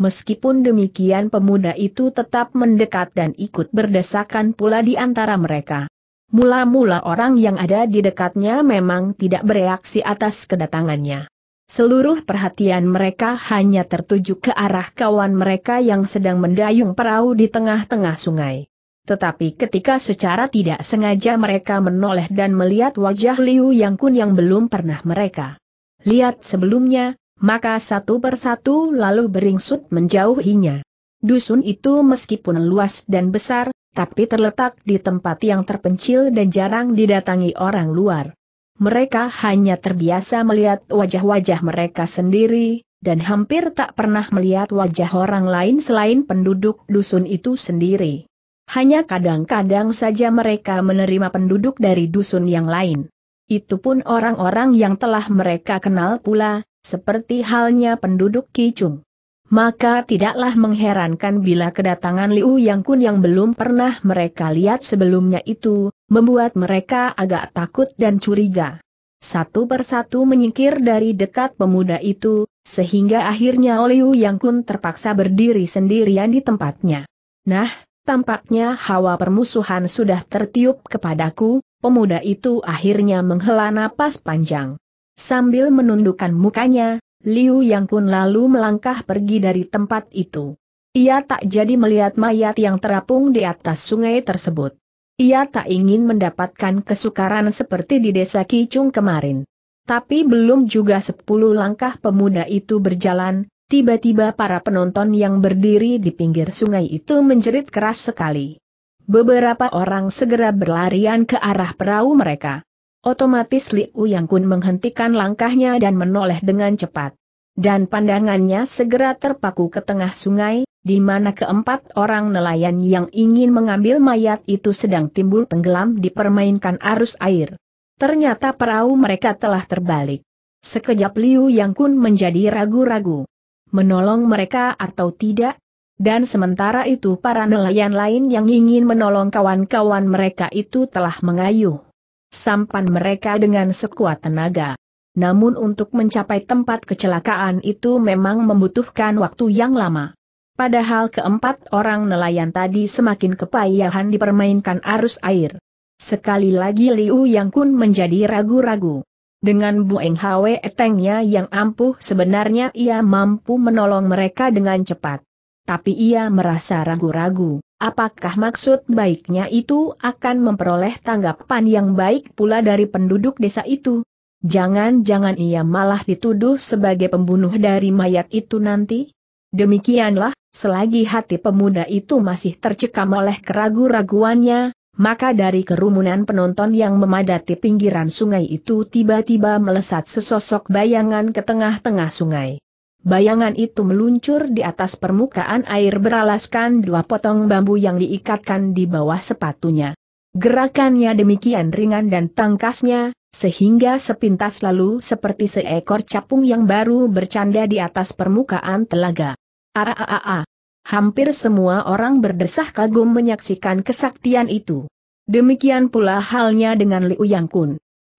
Meskipun demikian pemuda itu tetap mendekat dan ikut berdesakan pula di antara mereka. Mula-mula orang yang ada di dekatnya memang tidak bereaksi atas kedatangannya. Seluruh perhatian mereka hanya tertuju ke arah kawan mereka yang sedang mendayung perahu di tengah-tengah sungai. Tetapi ketika secara tidak sengaja mereka menoleh dan melihat wajah Liu Yang Kun yang belum pernah mereka lihat sebelumnya, maka satu persatu lalu beringsut menjauhinya. Dusun itu meskipun luas dan besar, tapi terletak di tempat yang terpencil dan jarang didatangi orang luar. Mereka hanya terbiasa melihat wajah-wajah mereka sendiri, dan hampir tak pernah melihat wajah orang lain selain penduduk dusun itu sendiri. Hanya kadang-kadang saja mereka menerima penduduk dari dusun yang lain. Itu pun orang-orang yang telah mereka kenal pula, seperti halnya penduduk Kicung. Maka tidaklah mengherankan bila kedatangan Liu Yang Kun yang belum pernah mereka lihat sebelumnya itu, membuat mereka agak takut dan curiga. Satu persatu menyingkir dari dekat pemuda itu, sehingga akhirnya Liu Yang Kun terpaksa berdiri sendirian di tempatnya. Nah, Tampaknya hawa permusuhan sudah tertiup kepadaku, pemuda itu akhirnya menghela napas panjang. Sambil menundukkan mukanya, Liu Yang Kun lalu melangkah pergi dari tempat itu. Ia tak jadi melihat mayat yang terapung di atas sungai tersebut. Ia tak ingin mendapatkan kesukaran seperti di desa Kicung kemarin. Tapi belum juga sepuluh langkah pemuda itu berjalan, Tiba-tiba para penonton yang berdiri di pinggir sungai itu menjerit keras sekali. Beberapa orang segera berlarian ke arah perahu mereka. Otomatis Liu Yang Kun menghentikan langkahnya dan menoleh dengan cepat. Dan pandangannya segera terpaku ke tengah sungai, di mana keempat orang nelayan yang ingin mengambil mayat itu sedang timbul tenggelam dipermainkan arus air. Ternyata perahu mereka telah terbalik. Sekejap Liu Yang Kun menjadi ragu-ragu menolong mereka atau tidak? Dan sementara itu para nelayan lain yang ingin menolong kawan-kawan mereka itu telah mengayuh sampan mereka dengan sekuat tenaga. Namun untuk mencapai tempat kecelakaan itu memang membutuhkan waktu yang lama. Padahal keempat orang nelayan tadi semakin kepayahan dipermainkan arus air. Sekali lagi Liu Yang Kun menjadi ragu-ragu. Dengan Bueng Hwe Etengnya yang ampuh sebenarnya ia mampu menolong mereka dengan cepat. Tapi ia merasa ragu-ragu, apakah maksud baiknya itu akan memperoleh tanggapan yang baik pula dari penduduk desa itu? Jangan-jangan ia malah dituduh sebagai pembunuh dari mayat itu nanti? Demikianlah, selagi hati pemuda itu masih tercekam oleh keragu-raguannya, maka dari kerumunan penonton yang memadati pinggiran sungai itu tiba-tiba melesat sesosok bayangan ke tengah-tengah sungai. Bayangan itu meluncur di atas permukaan air beralaskan dua potong bambu yang diikatkan di bawah sepatunya. Gerakannya demikian ringan dan tangkasnya, sehingga sepintas lalu seperti seekor capung yang baru bercanda di atas permukaan telaga. Aa, Hampir semua orang berdesah kagum menyaksikan kesaktian itu. Demikian pula halnya dengan Liu Yang Kun.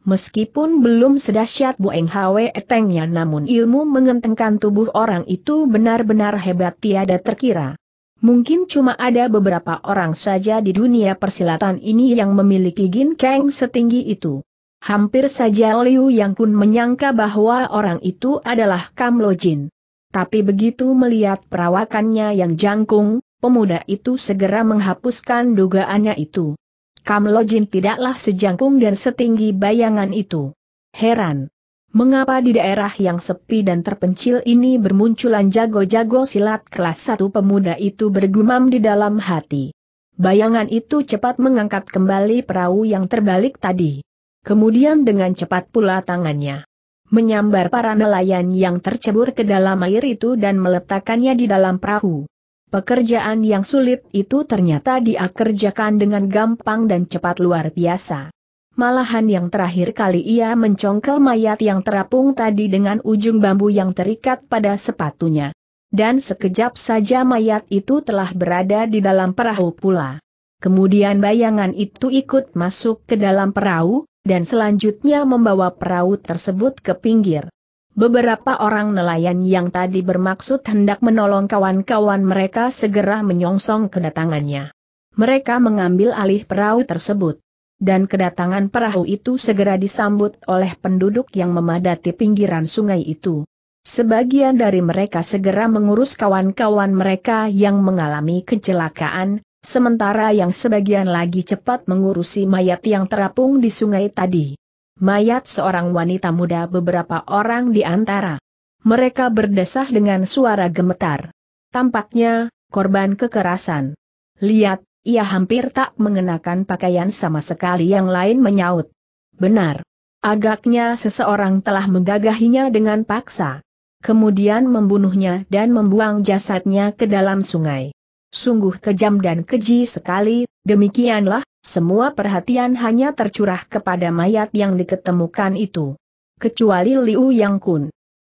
Meskipun belum sedahsyat Eng Hwe Etengnya namun ilmu mengentengkan tubuh orang itu benar-benar hebat tiada terkira. Mungkin cuma ada beberapa orang saja di dunia persilatan ini yang memiliki gin keng setinggi itu. Hampir saja Liu Yang Kun menyangka bahwa orang itu adalah Kam Lo Jin. Tapi begitu melihat perawakannya yang jangkung, pemuda itu segera menghapuskan dugaannya itu. Kamlojin tidaklah sejangkung dan setinggi bayangan itu. Heran. Mengapa di daerah yang sepi dan terpencil ini bermunculan jago-jago silat kelas satu pemuda itu bergumam di dalam hati. Bayangan itu cepat mengangkat kembali perahu yang terbalik tadi. Kemudian dengan cepat pula tangannya menyambar para nelayan yang tercebur ke dalam air itu dan meletakkannya di dalam perahu. Pekerjaan yang sulit itu ternyata dia kerjakan dengan gampang dan cepat luar biasa. Malahan yang terakhir kali ia mencongkel mayat yang terapung tadi dengan ujung bambu yang terikat pada sepatunya. Dan sekejap saja mayat itu telah berada di dalam perahu pula. Kemudian bayangan itu ikut masuk ke dalam perahu, dan selanjutnya membawa perahu tersebut ke pinggir. Beberapa orang nelayan yang tadi bermaksud hendak menolong kawan-kawan mereka segera menyongsong kedatangannya. Mereka mengambil alih perahu tersebut. Dan kedatangan perahu itu segera disambut oleh penduduk yang memadati pinggiran sungai itu. Sebagian dari mereka segera mengurus kawan-kawan mereka yang mengalami kecelakaan, Sementara yang sebagian lagi cepat mengurusi mayat yang terapung di sungai tadi. Mayat seorang wanita muda beberapa orang di antara. Mereka berdesah dengan suara gemetar. Tampaknya, korban kekerasan. Lihat, ia hampir tak mengenakan pakaian sama sekali yang lain menyaut. Benar. Agaknya seseorang telah menggagahinya dengan paksa. Kemudian membunuhnya dan membuang jasadnya ke dalam sungai. Sungguh kejam dan keji sekali, demikianlah, semua perhatian hanya tercurah kepada mayat yang diketemukan itu. Kecuali Liu Yang Kun.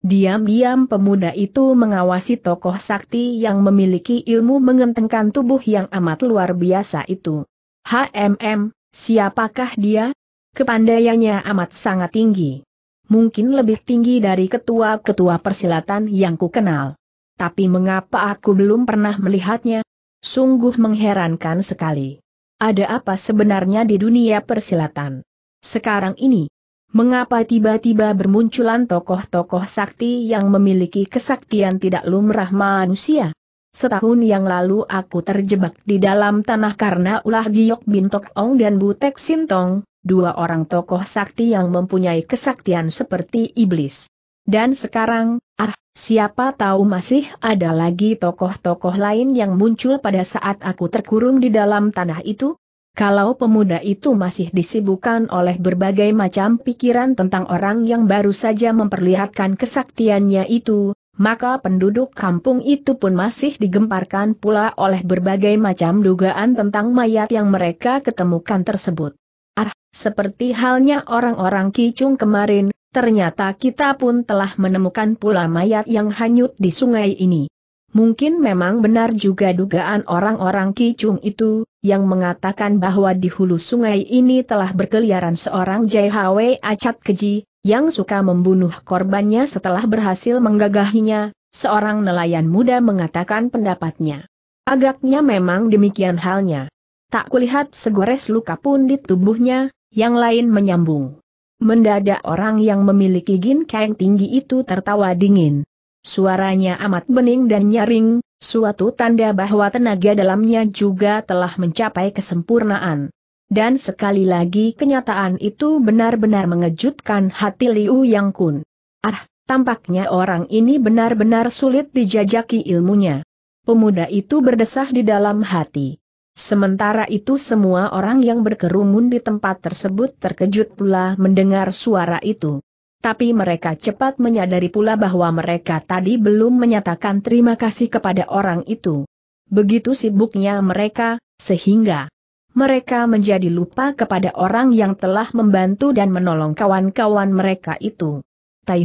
Diam-diam pemuda itu mengawasi tokoh sakti yang memiliki ilmu mengentengkan tubuh yang amat luar biasa itu. HMM, siapakah dia? Kepandaiannya amat sangat tinggi. Mungkin lebih tinggi dari ketua-ketua persilatan yang kukenal. Tapi mengapa aku belum pernah melihatnya? Sungguh mengherankan sekali. Ada apa sebenarnya di dunia persilatan? Sekarang ini, mengapa tiba-tiba bermunculan tokoh-tokoh sakti yang memiliki kesaktian tidak lumrah manusia? Setahun yang lalu aku terjebak di dalam tanah karena ulah Giok Bintok Ong dan Butek Sintong, dua orang tokoh sakti yang mempunyai kesaktian seperti iblis. Dan sekarang, ah, siapa tahu masih ada lagi tokoh-tokoh lain yang muncul pada saat aku terkurung di dalam tanah itu? Kalau pemuda itu masih disibukkan oleh berbagai macam pikiran tentang orang yang baru saja memperlihatkan kesaktiannya itu, maka penduduk kampung itu pun masih digemparkan pula oleh berbagai macam dugaan tentang mayat yang mereka ketemukan tersebut. Ah, seperti halnya orang-orang Kicung kemarin, Ternyata kita pun telah menemukan pula mayat yang hanyut di sungai ini. Mungkin memang benar juga dugaan orang-orang Kicung itu, yang mengatakan bahwa di hulu sungai ini telah berkeliaran seorang JHW Acat Keji, yang suka membunuh korbannya setelah berhasil menggagahinya, seorang nelayan muda mengatakan pendapatnya. Agaknya memang demikian halnya. Tak kulihat segores luka pun di tubuhnya, yang lain menyambung. Mendadak orang yang memiliki ginkeng tinggi itu tertawa dingin. Suaranya amat bening dan nyaring, suatu tanda bahwa tenaga dalamnya juga telah mencapai kesempurnaan. Dan sekali lagi kenyataan itu benar-benar mengejutkan hati Liu Yang Kun. Ah, tampaknya orang ini benar-benar sulit dijajaki ilmunya. Pemuda itu berdesah di dalam hati. Sementara itu semua orang yang berkerumun di tempat tersebut terkejut pula mendengar suara itu. Tapi mereka cepat menyadari pula bahwa mereka tadi belum menyatakan terima kasih kepada orang itu. Begitu sibuknya mereka, sehingga mereka menjadi lupa kepada orang yang telah membantu dan menolong kawan-kawan mereka itu. Tai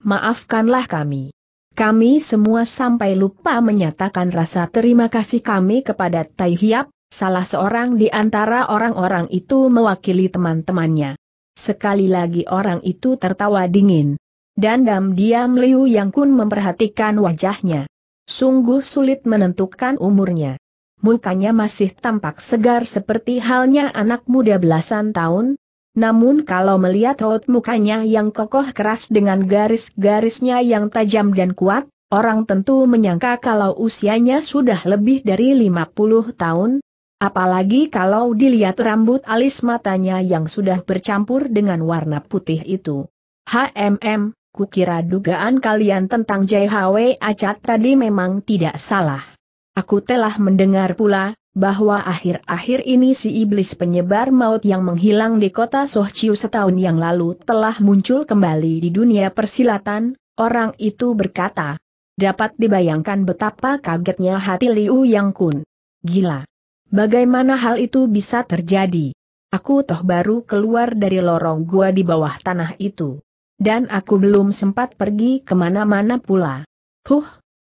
maafkanlah kami. Kami semua sampai lupa menyatakan rasa terima kasih kami kepada Tai Hiap, salah seorang di antara orang-orang itu mewakili teman-temannya. Sekali lagi orang itu tertawa dingin. Dan Dandam diam Liu Yang Kun memperhatikan wajahnya. Sungguh sulit menentukan umurnya. Mukanya masih tampak segar seperti halnya anak muda belasan tahun, namun kalau melihat raut mukanya yang kokoh keras dengan garis-garisnya yang tajam dan kuat, orang tentu menyangka kalau usianya sudah lebih dari 50 tahun. Apalagi kalau dilihat rambut alis matanya yang sudah bercampur dengan warna putih itu. HMM, kukira dugaan kalian tentang JHW Acat tadi memang tidak salah. Aku telah mendengar pula, bahwa akhir-akhir ini si iblis penyebar maut yang menghilang di kota Sohciu setahun yang lalu telah muncul kembali di dunia persilatan, orang itu berkata. Dapat dibayangkan betapa kagetnya hati Liu Yang Kun. Gila. Bagaimana hal itu bisa terjadi? Aku toh baru keluar dari lorong gua di bawah tanah itu. Dan aku belum sempat pergi kemana-mana pula. Huh,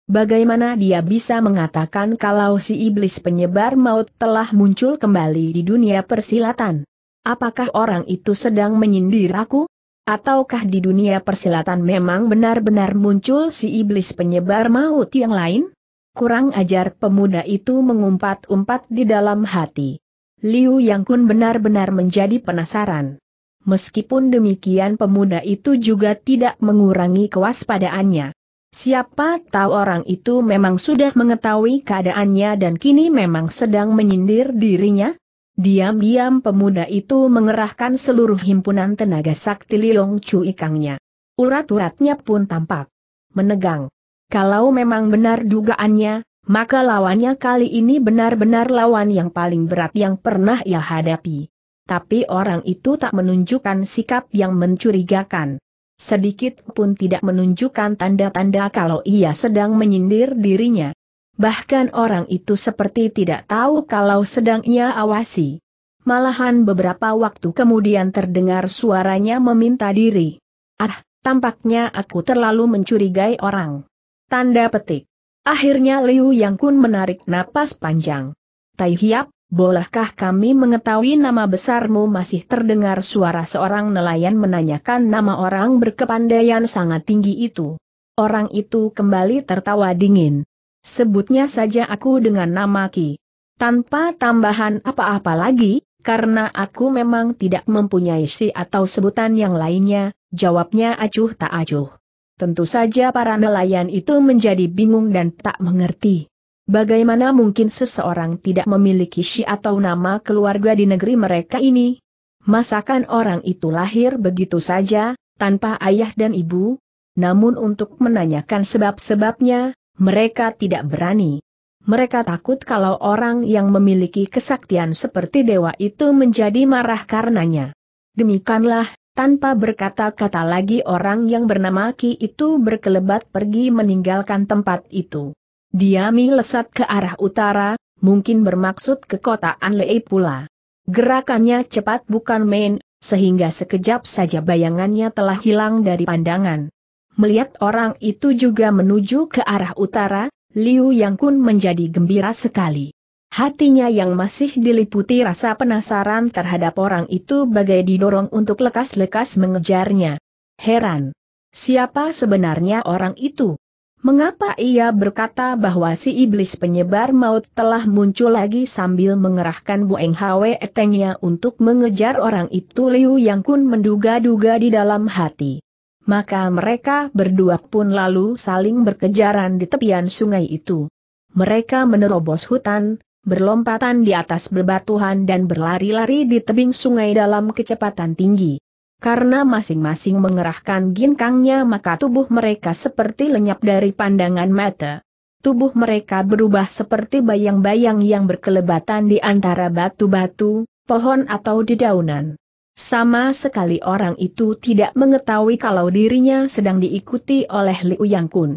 Bagaimana dia bisa mengatakan kalau si iblis penyebar maut telah muncul kembali di dunia persilatan? Apakah orang itu sedang menyindir aku? Ataukah di dunia persilatan memang benar-benar muncul si iblis penyebar maut yang lain? Kurang ajar pemuda itu mengumpat-umpat di dalam hati. Liu Yang Kun benar-benar menjadi penasaran. Meskipun demikian pemuda itu juga tidak mengurangi kewaspadaannya. Siapa tahu orang itu memang sudah mengetahui keadaannya dan kini memang sedang menyindir dirinya? Diam-diam pemuda itu mengerahkan seluruh himpunan tenaga sakti Liong Chu Ikangnya. Urat-uratnya pun tampak menegang. Kalau memang benar dugaannya, maka lawannya kali ini benar-benar lawan yang paling berat yang pernah ia hadapi. Tapi orang itu tak menunjukkan sikap yang mencurigakan. Sedikit pun tidak menunjukkan tanda-tanda kalau ia sedang menyindir dirinya. Bahkan orang itu seperti tidak tahu kalau sedang ia awasi. Malahan beberapa waktu kemudian terdengar suaranya meminta diri. Ah, tampaknya aku terlalu mencurigai orang. Tanda petik. Akhirnya Liu Yang Kun menarik napas panjang. Tai Hiap, bolehkah kami mengetahui nama besarmu masih terdengar suara seorang nelayan menanyakan nama orang berkepandaian sangat tinggi itu. Orang itu kembali tertawa dingin. Sebutnya saja aku dengan nama Ki. Tanpa tambahan apa-apa lagi, karena aku memang tidak mempunyai si atau sebutan yang lainnya, jawabnya acuh tak acuh. Tentu saja para nelayan itu menjadi bingung dan tak mengerti. Bagaimana mungkin seseorang tidak memiliki si atau nama keluarga di negeri mereka ini? Masakan orang itu lahir begitu saja, tanpa ayah dan ibu? Namun untuk menanyakan sebab-sebabnya, mereka tidak berani. Mereka takut kalau orang yang memiliki kesaktian seperti dewa itu menjadi marah karenanya. Demikianlah, tanpa berkata-kata lagi orang yang bernama Ki itu berkelebat pergi meninggalkan tempat itu. Dia melesat ke arah utara, mungkin bermaksud ke kota Anlei pula. Gerakannya cepat bukan main, sehingga sekejap saja bayangannya telah hilang dari pandangan. Melihat orang itu juga menuju ke arah utara, Liu Yang Kun menjadi gembira sekali. Hatinya yang masih diliputi rasa penasaran terhadap orang itu bagai didorong untuk lekas-lekas mengejarnya. Heran. Siapa sebenarnya orang itu? Mengapa ia berkata bahwa si iblis penyebar maut telah muncul lagi sambil mengerahkan Bu Eng Hwe Etengnya untuk mengejar orang itu Liu Yang Kun menduga-duga di dalam hati. Maka mereka berdua pun lalu saling berkejaran di tepian sungai itu. Mereka menerobos hutan, berlompatan di atas bebatuhan dan berlari-lari di tebing sungai dalam kecepatan tinggi. Karena masing-masing mengerahkan ginkangnya maka tubuh mereka seperti lenyap dari pandangan mata. Tubuh mereka berubah seperti bayang-bayang yang berkelebatan di antara batu-batu, pohon atau dedaunan. Sama sekali orang itu tidak mengetahui kalau dirinya sedang diikuti oleh Liu Yang Kun.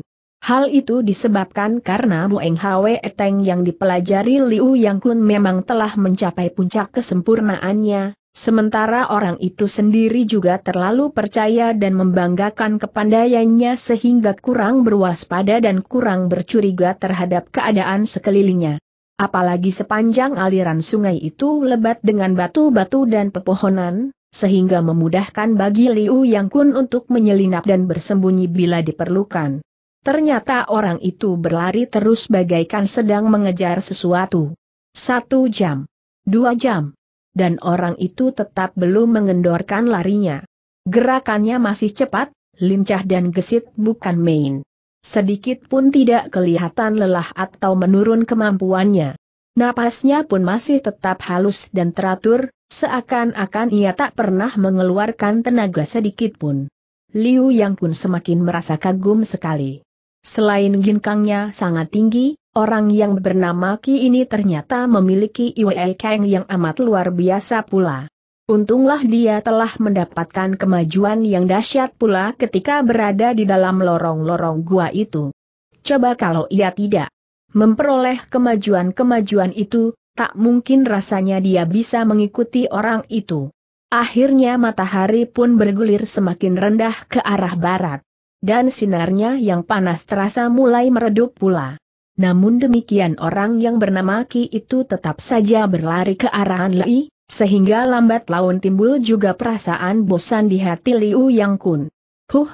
Hal itu disebabkan karena Bueng Hwe Eteng yang dipelajari Liu Yang Kun memang telah mencapai puncak kesempurnaannya, Sementara orang itu sendiri juga terlalu percaya dan membanggakan kepandaiannya sehingga kurang berwaspada dan kurang bercuriga terhadap keadaan sekelilingnya. Apalagi sepanjang aliran sungai itu lebat dengan batu-batu dan pepohonan, sehingga memudahkan bagi Liu Yang Kun untuk menyelinap dan bersembunyi bila diperlukan. Ternyata orang itu berlari terus bagaikan sedang mengejar sesuatu. Satu jam. Dua jam dan orang itu tetap belum mengendorkan larinya. Gerakannya masih cepat, lincah dan gesit bukan main. Sedikit pun tidak kelihatan lelah atau menurun kemampuannya. Napasnya pun masih tetap halus dan teratur, seakan-akan ia tak pernah mengeluarkan tenaga sedikit pun. Liu Yang pun semakin merasa kagum sekali. Selain ginkangnya sangat tinggi, orang yang bernama Ki ini ternyata memiliki Iwei Kang yang amat luar biasa pula. Untunglah dia telah mendapatkan kemajuan yang dahsyat pula ketika berada di dalam lorong-lorong gua itu. Coba kalau ia tidak memperoleh kemajuan-kemajuan itu, tak mungkin rasanya dia bisa mengikuti orang itu. Akhirnya matahari pun bergulir semakin rendah ke arah barat dan sinarnya yang panas terasa mulai meredup pula. Namun demikian orang yang bernama Ki itu tetap saja berlari ke arah Lei, sehingga lambat laun timbul juga perasaan bosan di hati Liu Yang Kun. Huh,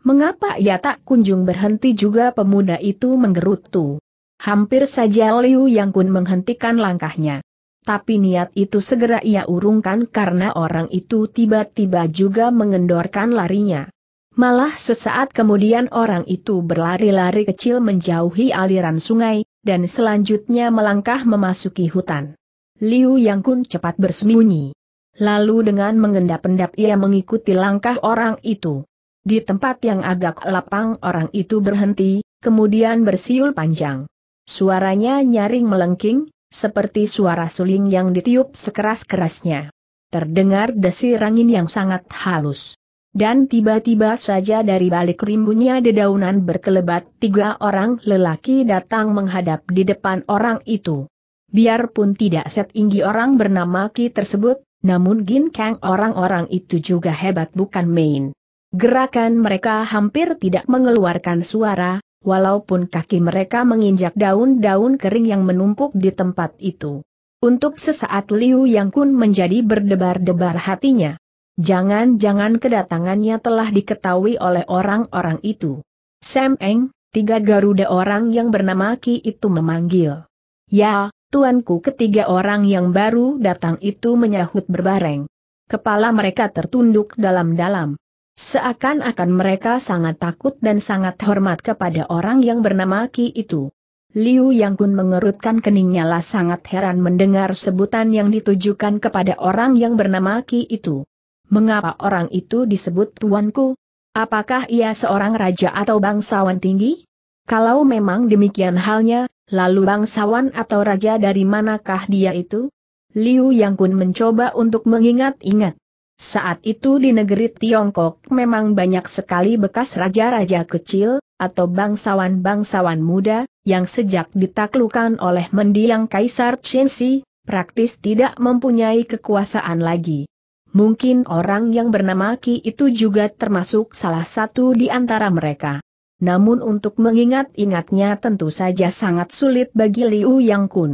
Mengapa ia tak kunjung berhenti juga pemuda itu menggerutu? Hampir saja Liu Yang Kun menghentikan langkahnya. Tapi niat itu segera ia urungkan karena orang itu tiba-tiba juga mengendorkan larinya. Malah sesaat kemudian orang itu berlari-lari kecil menjauhi aliran sungai, dan selanjutnya melangkah memasuki hutan. Liu Yang Kun cepat bersembunyi. Lalu dengan mengendap-endap ia mengikuti langkah orang itu. Di tempat yang agak lapang orang itu berhenti, kemudian bersiul panjang. Suaranya nyaring melengking, seperti suara suling yang ditiup sekeras-kerasnya. Terdengar desir angin yang sangat halus. Dan tiba-tiba saja dari balik rimbunnya dedaunan berkelebat tiga orang lelaki datang menghadap di depan orang itu. Biarpun tidak setinggi orang bernama Ki tersebut, namun Gin Kang orang-orang itu juga hebat bukan main. Gerakan mereka hampir tidak mengeluarkan suara, walaupun kaki mereka menginjak daun-daun kering yang menumpuk di tempat itu. Untuk sesaat Liu Yang Kun menjadi berdebar-debar hatinya. Jangan-jangan kedatangannya telah diketahui oleh orang-orang itu. Sam Eng, tiga Garuda orang yang bernama Ki itu memanggil. Ya, tuanku ketiga orang yang baru datang itu menyahut berbareng. Kepala mereka tertunduk dalam-dalam. Seakan-akan mereka sangat takut dan sangat hormat kepada orang yang bernama Ki itu. Liu Yang Kun mengerutkan keningnya lah sangat heran mendengar sebutan yang ditujukan kepada orang yang bernama Ki itu. Mengapa orang itu disebut tuanku? Apakah ia seorang raja atau bangsawan tinggi? Kalau memang demikian halnya, lalu bangsawan atau raja dari manakah dia itu? Liu Yang Kun mencoba untuk mengingat-ingat. Saat itu di negeri Tiongkok memang banyak sekali bekas raja-raja kecil, atau bangsawan-bangsawan muda, yang sejak ditaklukan oleh mendiang Kaisar Shi, praktis tidak mempunyai kekuasaan lagi. Mungkin orang yang bernama Ki itu juga termasuk salah satu di antara mereka. Namun untuk mengingat-ingatnya tentu saja sangat sulit bagi Liu Yang Kun.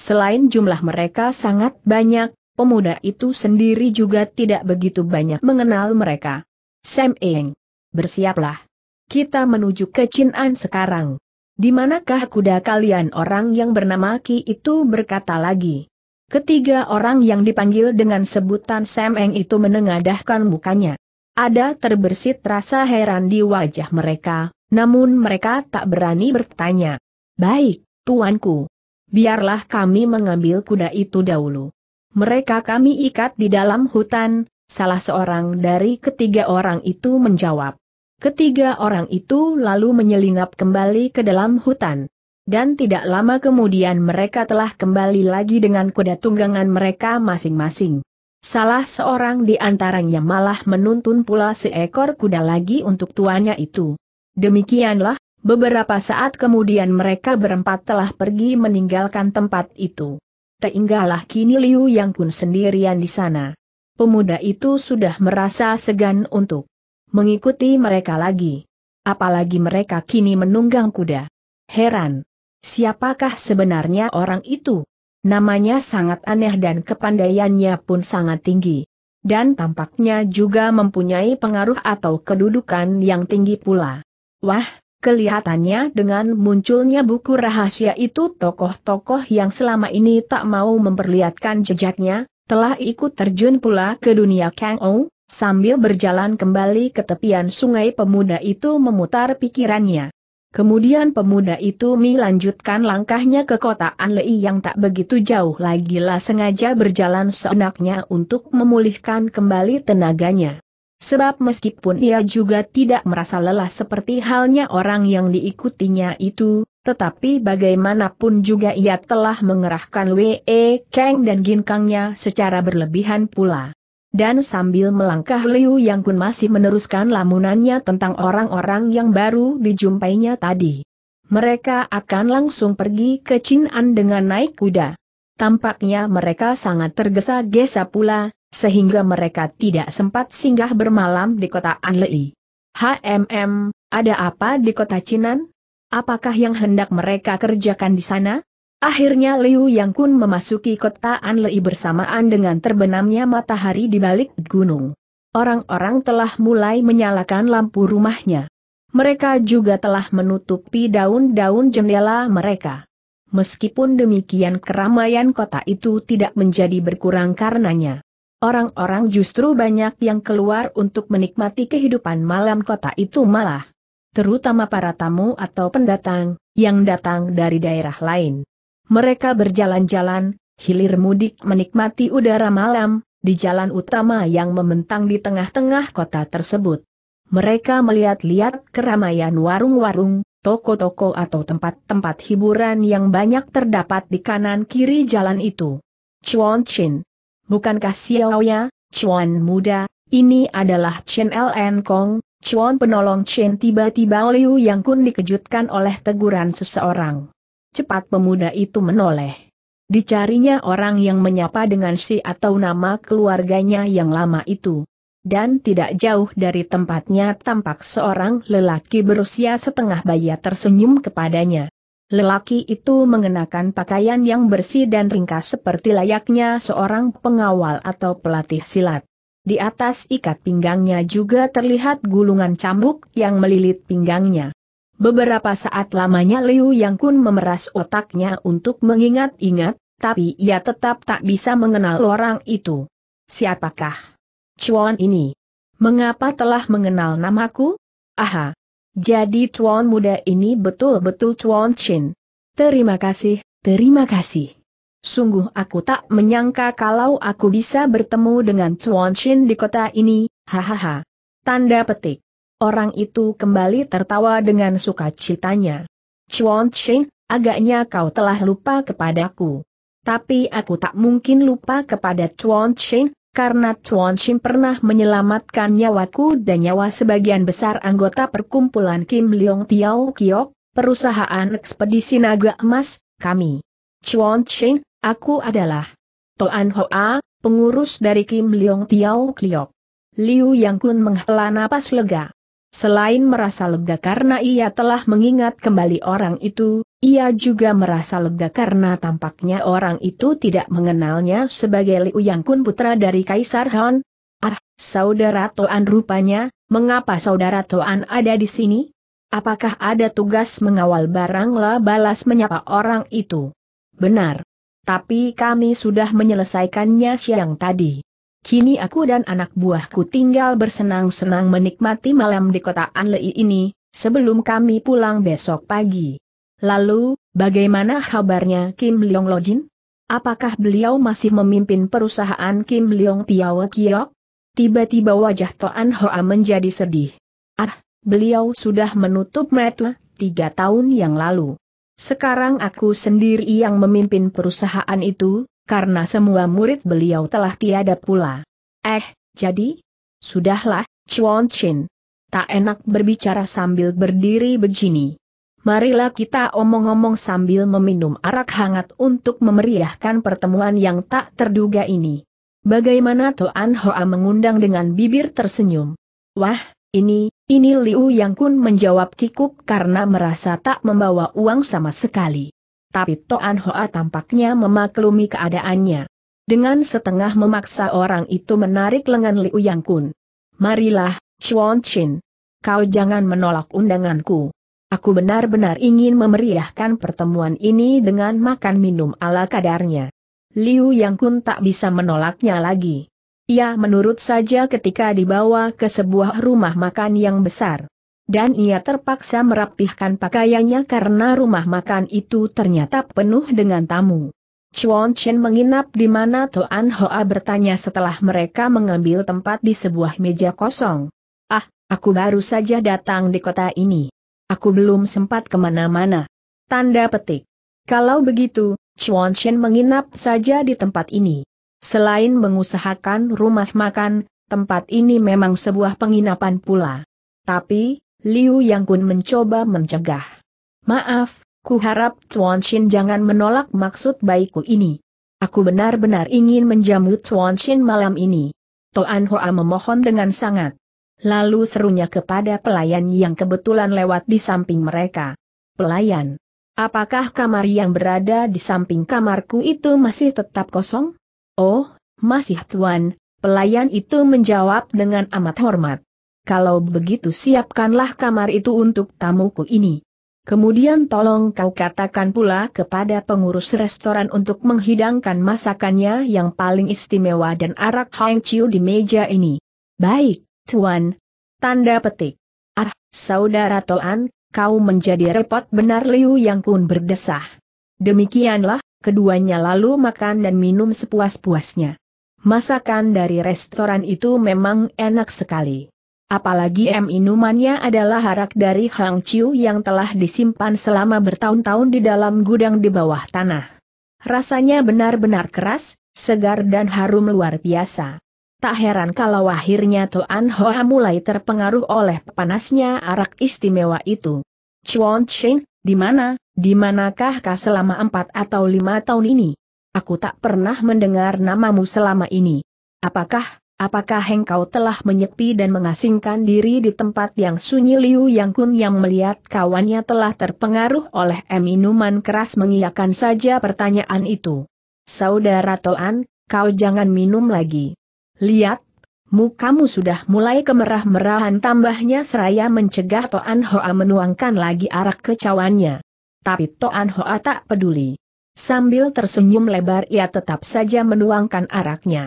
Selain jumlah mereka sangat banyak, pemuda itu sendiri juga tidak begitu banyak mengenal mereka. Sam Eng, bersiaplah. Kita menuju ke Chin'an sekarang. Di manakah kuda kalian orang yang bernama Ki itu berkata lagi. Ketiga orang yang dipanggil dengan sebutan Semeng itu menengadahkan mukanya. Ada terbersit rasa heran di wajah mereka, namun mereka tak berani bertanya. Baik, tuanku. Biarlah kami mengambil kuda itu dahulu. Mereka kami ikat di dalam hutan, salah seorang dari ketiga orang itu menjawab. Ketiga orang itu lalu menyelinap kembali ke dalam hutan dan tidak lama kemudian mereka telah kembali lagi dengan kuda tunggangan mereka masing-masing. Salah seorang di antaranya malah menuntun pula seekor kuda lagi untuk tuannya itu. Demikianlah, beberapa saat kemudian mereka berempat telah pergi meninggalkan tempat itu. Teinggalah kini Liu Yang Kun sendirian di sana. Pemuda itu sudah merasa segan untuk mengikuti mereka lagi. Apalagi mereka kini menunggang kuda. Heran, Siapakah sebenarnya orang itu? Namanya sangat aneh dan kepandaiannya pun sangat tinggi. Dan tampaknya juga mempunyai pengaruh atau kedudukan yang tinggi pula. Wah, kelihatannya dengan munculnya buku rahasia itu tokoh-tokoh yang selama ini tak mau memperlihatkan jejaknya, telah ikut terjun pula ke dunia Kang Ou, sambil berjalan kembali ke tepian sungai pemuda itu memutar pikirannya. Kemudian pemuda itu melanjutkan langkahnya ke kota Anlei yang tak begitu jauh lagi lah sengaja berjalan seenaknya untuk memulihkan kembali tenaganya. Sebab meskipun ia juga tidak merasa lelah seperti halnya orang yang diikutinya itu, tetapi bagaimanapun juga ia telah mengerahkan Wei Kang dan Ginkangnya secara berlebihan pula. Dan sambil melangkah Liu Yang Kun masih meneruskan lamunannya tentang orang-orang yang baru dijumpainya tadi. Mereka akan langsung pergi ke Chin'an dengan naik kuda. Tampaknya mereka sangat tergesa-gesa pula, sehingga mereka tidak sempat singgah bermalam di kota Anlei. HMM, ada apa di kota Chinan? Apakah yang hendak mereka kerjakan di sana? Akhirnya Liu Yang Kun memasuki kota Anlei bersamaan dengan terbenamnya matahari di balik gunung. Orang-orang telah mulai menyalakan lampu rumahnya. Mereka juga telah menutupi daun-daun jendela mereka. Meskipun demikian keramaian kota itu tidak menjadi berkurang karenanya. Orang-orang justru banyak yang keluar untuk menikmati kehidupan malam kota itu malah. Terutama para tamu atau pendatang, yang datang dari daerah lain. Mereka berjalan-jalan, hilir mudik menikmati udara malam, di jalan utama yang membentang di tengah-tengah kota tersebut. Mereka melihat-lihat keramaian warung-warung, toko-toko atau tempat-tempat hiburan yang banyak terdapat di kanan-kiri jalan itu. Chuan Chin. Bukankah Ya, Chuan muda, ini adalah Chen Ln Kong, Chuan penolong Chen tiba-tiba Liu Yang Kun dikejutkan oleh teguran seseorang. Cepat pemuda itu menoleh. Dicarinya orang yang menyapa dengan si atau nama keluarganya yang lama itu. Dan tidak jauh dari tempatnya tampak seorang lelaki berusia setengah baya tersenyum kepadanya. Lelaki itu mengenakan pakaian yang bersih dan ringkas seperti layaknya seorang pengawal atau pelatih silat. Di atas ikat pinggangnya juga terlihat gulungan cambuk yang melilit pinggangnya. Beberapa saat lamanya Liu Yang Kun memeras otaknya untuk mengingat-ingat, tapi ia tetap tak bisa mengenal orang itu. Siapakah? Chuan ini. Mengapa telah mengenal namaku? Aha. Jadi Chuan muda ini betul-betul Chuan Chin. Terima kasih, terima kasih. Sungguh aku tak menyangka kalau aku bisa bertemu dengan Chuan Chin di kota ini, hahaha. Tanda petik. Orang itu kembali tertawa dengan sukacitanya. Chuan Cheng, agaknya kau telah lupa kepadaku. Tapi aku tak mungkin lupa kepada Chuan Cheng, karena Chuan Cheng pernah menyelamatkan nyawaku dan nyawa sebagian besar anggota perkumpulan Kim Leong Tiao Kiok, perusahaan ekspedisi naga emas, kami. Chuan Cheng, aku adalah Toan Hoa, pengurus dari Kim Leong Tiao Kiok. Liu Yang Kun menghela napas lega. Selain merasa lega karena ia telah mengingat kembali orang itu, ia juga merasa lega karena tampaknya orang itu tidak mengenalnya sebagai Liu Yang Kun putra dari Kaisar Han. Ah, saudara Toan rupanya, mengapa saudara Toan ada di sini? Apakah ada tugas mengawal barang lah balas menyapa orang itu? Benar. Tapi kami sudah menyelesaikannya siang tadi. Kini aku dan anak buahku tinggal bersenang-senang menikmati malam di kota Anlei ini, sebelum kami pulang besok pagi. Lalu, bagaimana kabarnya Kim Leong Lojin? Apakah beliau masih memimpin perusahaan Kim Leong Piawe Kiok? Tiba-tiba wajah Toan Hoa menjadi sedih. Ah, beliau sudah menutup mata tiga tahun yang lalu. Sekarang aku sendiri yang memimpin perusahaan itu, karena semua murid beliau telah tiada pula. Eh, jadi? Sudahlah, Chuan Chin. Tak enak berbicara sambil berdiri begini. Marilah kita omong-omong sambil meminum arak hangat untuk memeriahkan pertemuan yang tak terduga ini. Bagaimana Toan Hoa mengundang dengan bibir tersenyum. Wah, ini, ini Liu Yang Kun menjawab kikuk karena merasa tak membawa uang sama sekali tapi Toan Hoa tampaknya memaklumi keadaannya. Dengan setengah memaksa orang itu menarik lengan Liu Yang Kun. Marilah, Chuan Chin. Kau jangan menolak undanganku. Aku benar-benar ingin memeriahkan pertemuan ini dengan makan minum ala kadarnya. Liu Yang Kun tak bisa menolaknya lagi. Ia menurut saja ketika dibawa ke sebuah rumah makan yang besar dan ia terpaksa merapihkan pakaiannya karena rumah makan itu ternyata penuh dengan tamu. Chuan Chen menginap di mana Toan Hoa bertanya setelah mereka mengambil tempat di sebuah meja kosong. Ah, aku baru saja datang di kota ini. Aku belum sempat kemana-mana. Tanda petik. Kalau begitu, Chuan Chen menginap saja di tempat ini. Selain mengusahakan rumah makan, tempat ini memang sebuah penginapan pula. Tapi, Liu Yang Kun mencoba mencegah. Maaf, ku harap Tuan Shin jangan menolak maksud baikku ini. Aku benar-benar ingin menjamu Tuan Shin malam ini. Toan Hoa memohon dengan sangat. Lalu serunya kepada pelayan yang kebetulan lewat di samping mereka. Pelayan, apakah kamar yang berada di samping kamarku itu masih tetap kosong? Oh, masih Tuan, pelayan itu menjawab dengan amat hormat. Kalau begitu siapkanlah kamar itu untuk tamuku ini. Kemudian tolong kau katakan pula kepada pengurus restoran untuk menghidangkan masakannya yang paling istimewa dan arak Hang Chiu di meja ini. Baik, Tuan. Tanda petik. Ah, Saudara Toan, kau menjadi repot benar Liu Yang Kun berdesah. Demikianlah, keduanya lalu makan dan minum sepuas-puasnya. Masakan dari restoran itu memang enak sekali. Apalagi M minumannya adalah harak dari Hang Chiu yang telah disimpan selama bertahun-tahun di dalam gudang di bawah tanah. Rasanya benar-benar keras, segar dan harum luar biasa. Tak heran kalau akhirnya Tuan Hoa mulai terpengaruh oleh panasnya arak istimewa itu. Chuan Cheng, di mana, di manakah kah selama empat atau lima tahun ini? Aku tak pernah mendengar namamu selama ini. Apakah Apakah engkau telah menyepi dan mengasingkan diri di tempat yang sunyi Liu Yang Kun yang melihat kawannya telah terpengaruh oleh minuman keras mengiyakan saja pertanyaan itu. Saudara Toan, kau jangan minum lagi. Lihat, mukamu sudah mulai kemerah-merahan tambahnya seraya mencegah Toan Hoa menuangkan lagi arak ke cawannya. Tapi Toan Hoa tak peduli. Sambil tersenyum lebar ia tetap saja menuangkan araknya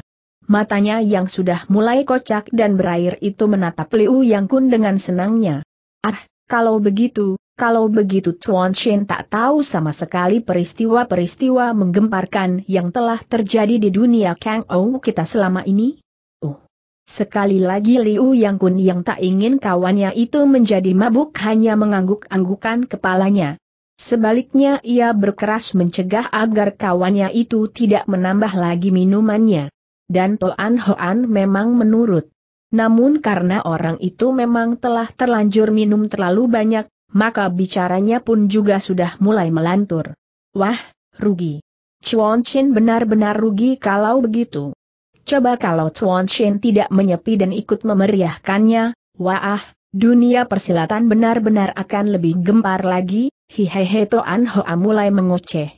matanya yang sudah mulai kocak dan berair itu menatap Liu Yang Kun dengan senangnya. Ah, kalau begitu, kalau begitu Tuan Shen tak tahu sama sekali peristiwa-peristiwa menggemparkan yang telah terjadi di dunia Kang Ou kita selama ini? Oh. Sekali lagi Liu Yang Kun yang tak ingin kawannya itu menjadi mabuk hanya mengangguk-anggukan kepalanya. Sebaliknya ia berkeras mencegah agar kawannya itu tidak menambah lagi minumannya dan Toan Hoan memang menurut. Namun karena orang itu memang telah terlanjur minum terlalu banyak, maka bicaranya pun juga sudah mulai melantur. Wah, rugi. Chuan Chin benar-benar rugi kalau begitu. Coba kalau Chuan Chin tidak menyepi dan ikut memeriahkannya, wah, dunia persilatan benar-benar akan lebih gempar lagi, Hihihi, Toan Hoa mulai mengoceh.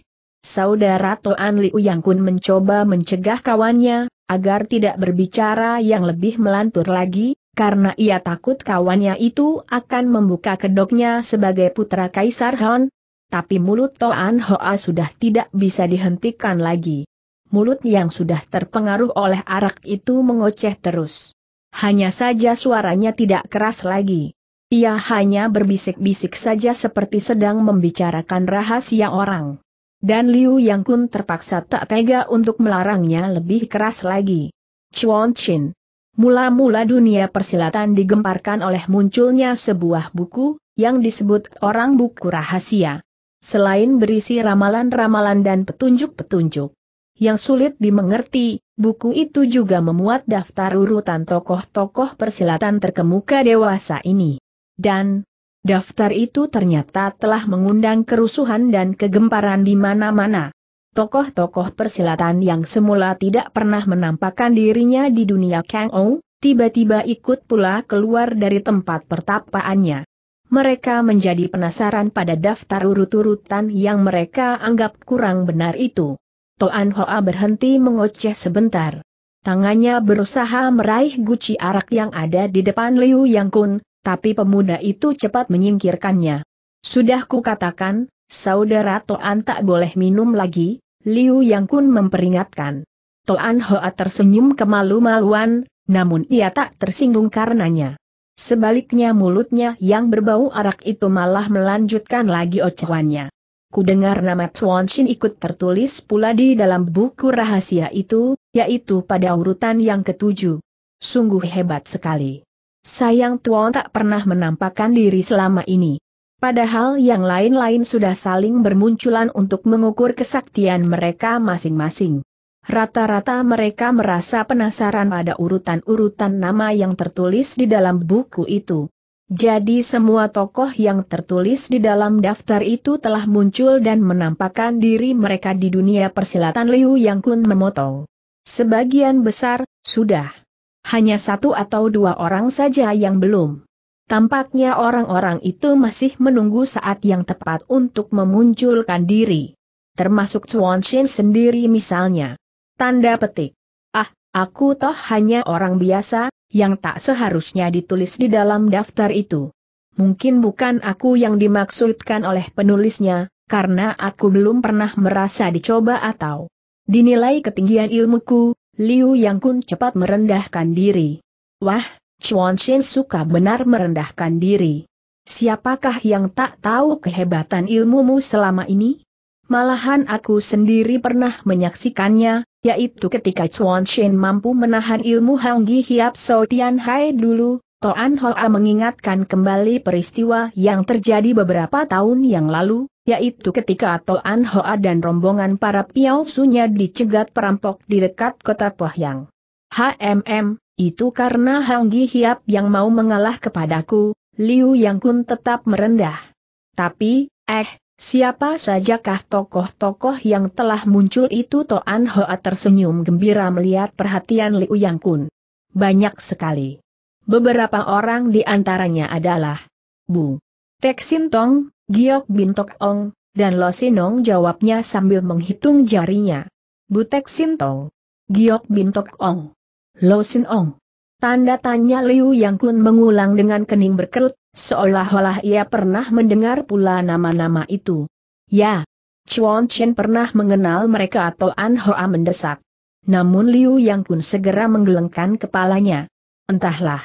Saudara Toan Liu Yang Kun mencoba mencegah kawannya, agar tidak berbicara yang lebih melantur lagi, karena ia takut kawannya itu akan membuka kedoknya sebagai putra Kaisar Han. Tapi mulut Toan Hoa sudah tidak bisa dihentikan lagi. Mulut yang sudah terpengaruh oleh arak itu mengoceh terus. Hanya saja suaranya tidak keras lagi. Ia hanya berbisik-bisik saja seperti sedang membicarakan rahasia orang dan Liu Yang Kun terpaksa tak tega untuk melarangnya lebih keras lagi. Chuan Chin. Mula-mula dunia persilatan digemparkan oleh munculnya sebuah buku, yang disebut orang buku rahasia. Selain berisi ramalan-ramalan dan petunjuk-petunjuk yang sulit dimengerti, buku itu juga memuat daftar urutan tokoh-tokoh persilatan terkemuka dewasa ini. Dan, Daftar itu ternyata telah mengundang kerusuhan dan kegemparan di mana-mana. Tokoh-tokoh persilatan yang semula tidak pernah menampakkan dirinya di dunia Kang Ou, tiba-tiba ikut pula keluar dari tempat pertapaannya. Mereka menjadi penasaran pada daftar urut-urutan yang mereka anggap kurang benar itu. Toan Hoa berhenti mengoceh sebentar. Tangannya berusaha meraih guci arak yang ada di depan Liu Yang Kun, tapi pemuda itu cepat menyingkirkannya. Sudah kukatakan, saudara Toan tak boleh minum lagi, Liu Yang Kun memperingatkan. Toan Hoa tersenyum kemalu-maluan, namun ia tak tersinggung karenanya. Sebaliknya mulutnya yang berbau arak itu malah melanjutkan lagi ocehannya. dengar nama Tuan Shin ikut tertulis pula di dalam buku rahasia itu, yaitu pada urutan yang ketujuh. Sungguh hebat sekali. Sayang Tuan tak pernah menampakkan diri selama ini. Padahal yang lain-lain sudah saling bermunculan untuk mengukur kesaktian mereka masing-masing. Rata-rata mereka merasa penasaran pada urutan-urutan nama yang tertulis di dalam buku itu. Jadi semua tokoh yang tertulis di dalam daftar itu telah muncul dan menampakkan diri mereka di dunia persilatan Liu Yang Kun memotong. Sebagian besar, sudah. Hanya satu atau dua orang saja yang belum. Tampaknya orang-orang itu masih menunggu saat yang tepat untuk memunculkan diri. Termasuk Chuan Shin sendiri misalnya. Tanda petik. Ah, aku toh hanya orang biasa, yang tak seharusnya ditulis di dalam daftar itu. Mungkin bukan aku yang dimaksudkan oleh penulisnya, karena aku belum pernah merasa dicoba atau dinilai ketinggian ilmuku, Liu Yang Kun cepat merendahkan diri. Wah, Chuan Shen suka benar merendahkan diri. Siapakah yang tak tahu kehebatan ilmumu selama ini? Malahan aku sendiri pernah menyaksikannya, yaitu ketika Chuan Shen mampu menahan ilmu Gi Hiap So Tian Hai dulu, Toan Hoa mengingatkan kembali peristiwa yang terjadi beberapa tahun yang lalu, yaitu ketika Toan Hoa dan rombongan para piau sunya dicegat perampok di dekat kota Pohyang. HMM, itu karena Hang Gi Hiap yang mau mengalah kepadaku, Liu Yang Kun tetap merendah. Tapi, eh, siapa sajakah tokoh-tokoh yang telah muncul itu Toan Hoa tersenyum gembira melihat perhatian Liu Yang Kun. Banyak sekali. Beberapa orang di antaranya adalah Bu Tek Sintong, Giok Bintok Ong, dan Lo Sinong jawabnya sambil menghitung jarinya. Bu Tek Sintong, Giok Bintok Ong, Lo Sinong. Tanda tanya Liu Yang Kun mengulang dengan kening berkerut, seolah-olah ia pernah mendengar pula nama-nama itu. Ya, Chuan Chen pernah mengenal mereka atau An Hoa mendesak. Namun Liu Yang Kun segera menggelengkan kepalanya. Entahlah.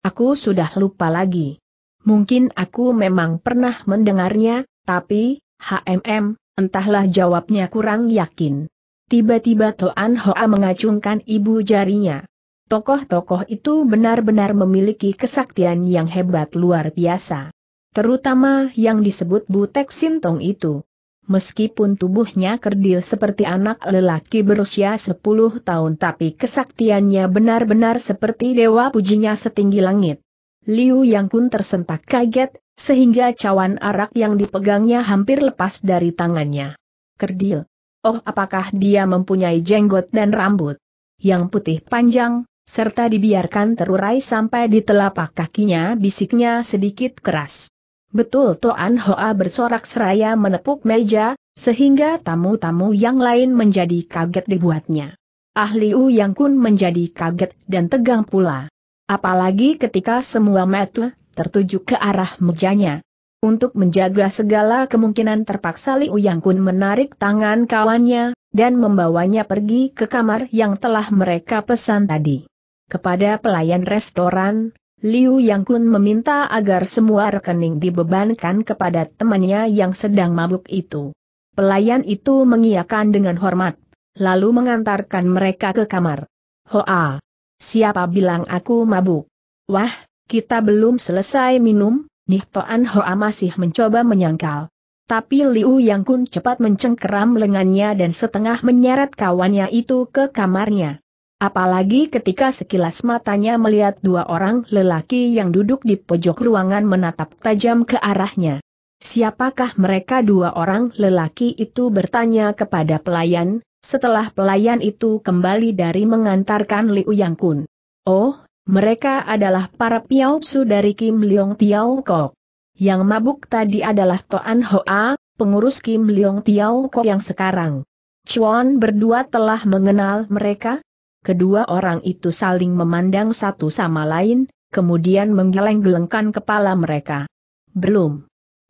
Aku sudah lupa lagi. Mungkin aku memang pernah mendengarnya, tapi, HMM, entahlah jawabnya kurang yakin. Tiba-tiba Toan Hoa mengacungkan ibu jarinya. Tokoh-tokoh itu benar-benar memiliki kesaktian yang hebat luar biasa. Terutama yang disebut Butek Sintong itu. Meskipun tubuhnya kerdil seperti anak lelaki berusia 10 tahun tapi kesaktiannya benar-benar seperti dewa pujinya setinggi langit. Liu Yang Kun tersentak kaget, sehingga cawan arak yang dipegangnya hampir lepas dari tangannya. Kerdil. Oh apakah dia mempunyai jenggot dan rambut yang putih panjang, serta dibiarkan terurai sampai di telapak kakinya bisiknya sedikit keras. Betul Toan Hoa bersorak seraya menepuk meja, sehingga tamu-tamu yang lain menjadi kaget dibuatnya. Ahli Yang Kun menjadi kaget dan tegang pula. Apalagi ketika semua metu tertuju ke arah mejanya. Untuk menjaga segala kemungkinan terpaksa Liu Yang Kun menarik tangan kawannya, dan membawanya pergi ke kamar yang telah mereka pesan tadi. Kepada pelayan restoran, Liu Yang Kun meminta agar semua rekening dibebankan kepada temannya yang sedang mabuk itu. Pelayan itu mengiyakan dengan hormat, lalu mengantarkan mereka ke kamar. Hoa! Siapa bilang aku mabuk? Wah, kita belum selesai minum, Nih Toan Hoa masih mencoba menyangkal. Tapi Liu Yang Kun cepat mencengkeram lengannya dan setengah menyeret kawannya itu ke kamarnya. Apalagi ketika sekilas matanya melihat dua orang lelaki yang duduk di pojok ruangan menatap tajam ke arahnya. Siapakah mereka dua orang lelaki itu bertanya kepada pelayan, setelah pelayan itu kembali dari mengantarkan Liu Yang Kun. Oh, mereka adalah para Su dari Kim Leong Tiao Kok. Yang mabuk tadi adalah Toan Hoa, pengurus Kim Leong Tiao Kok yang sekarang. Chuan berdua telah mengenal mereka? Kedua orang itu saling memandang satu sama lain, kemudian menggeleng-gelengkan kepala mereka. Belum.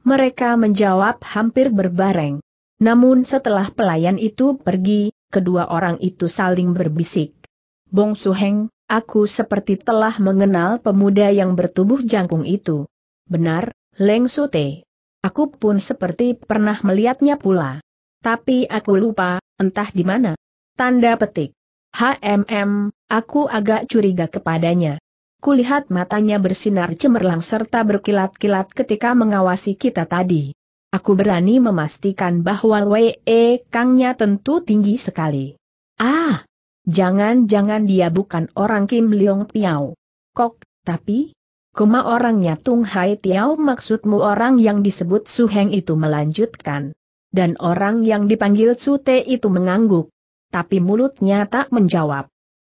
Mereka menjawab hampir berbareng. Namun setelah pelayan itu pergi, kedua orang itu saling berbisik. Bong Suheng, aku seperti telah mengenal pemuda yang bertubuh jangkung itu. Benar, Leng Sute. Aku pun seperti pernah melihatnya pula. Tapi aku lupa, entah di mana. Tanda petik. HMM, aku agak curiga kepadanya. Kulihat matanya bersinar cemerlang serta berkilat-kilat ketika mengawasi kita tadi. Aku berani memastikan bahwa WE e, Kangnya tentu tinggi sekali. Ah, jangan-jangan dia bukan orang Kim Leong Piao. Kok, tapi? Koma orangnya Tung Hai Tiao maksudmu orang yang disebut Su Heng itu melanjutkan. Dan orang yang dipanggil Su Te itu mengangguk tapi mulutnya tak menjawab.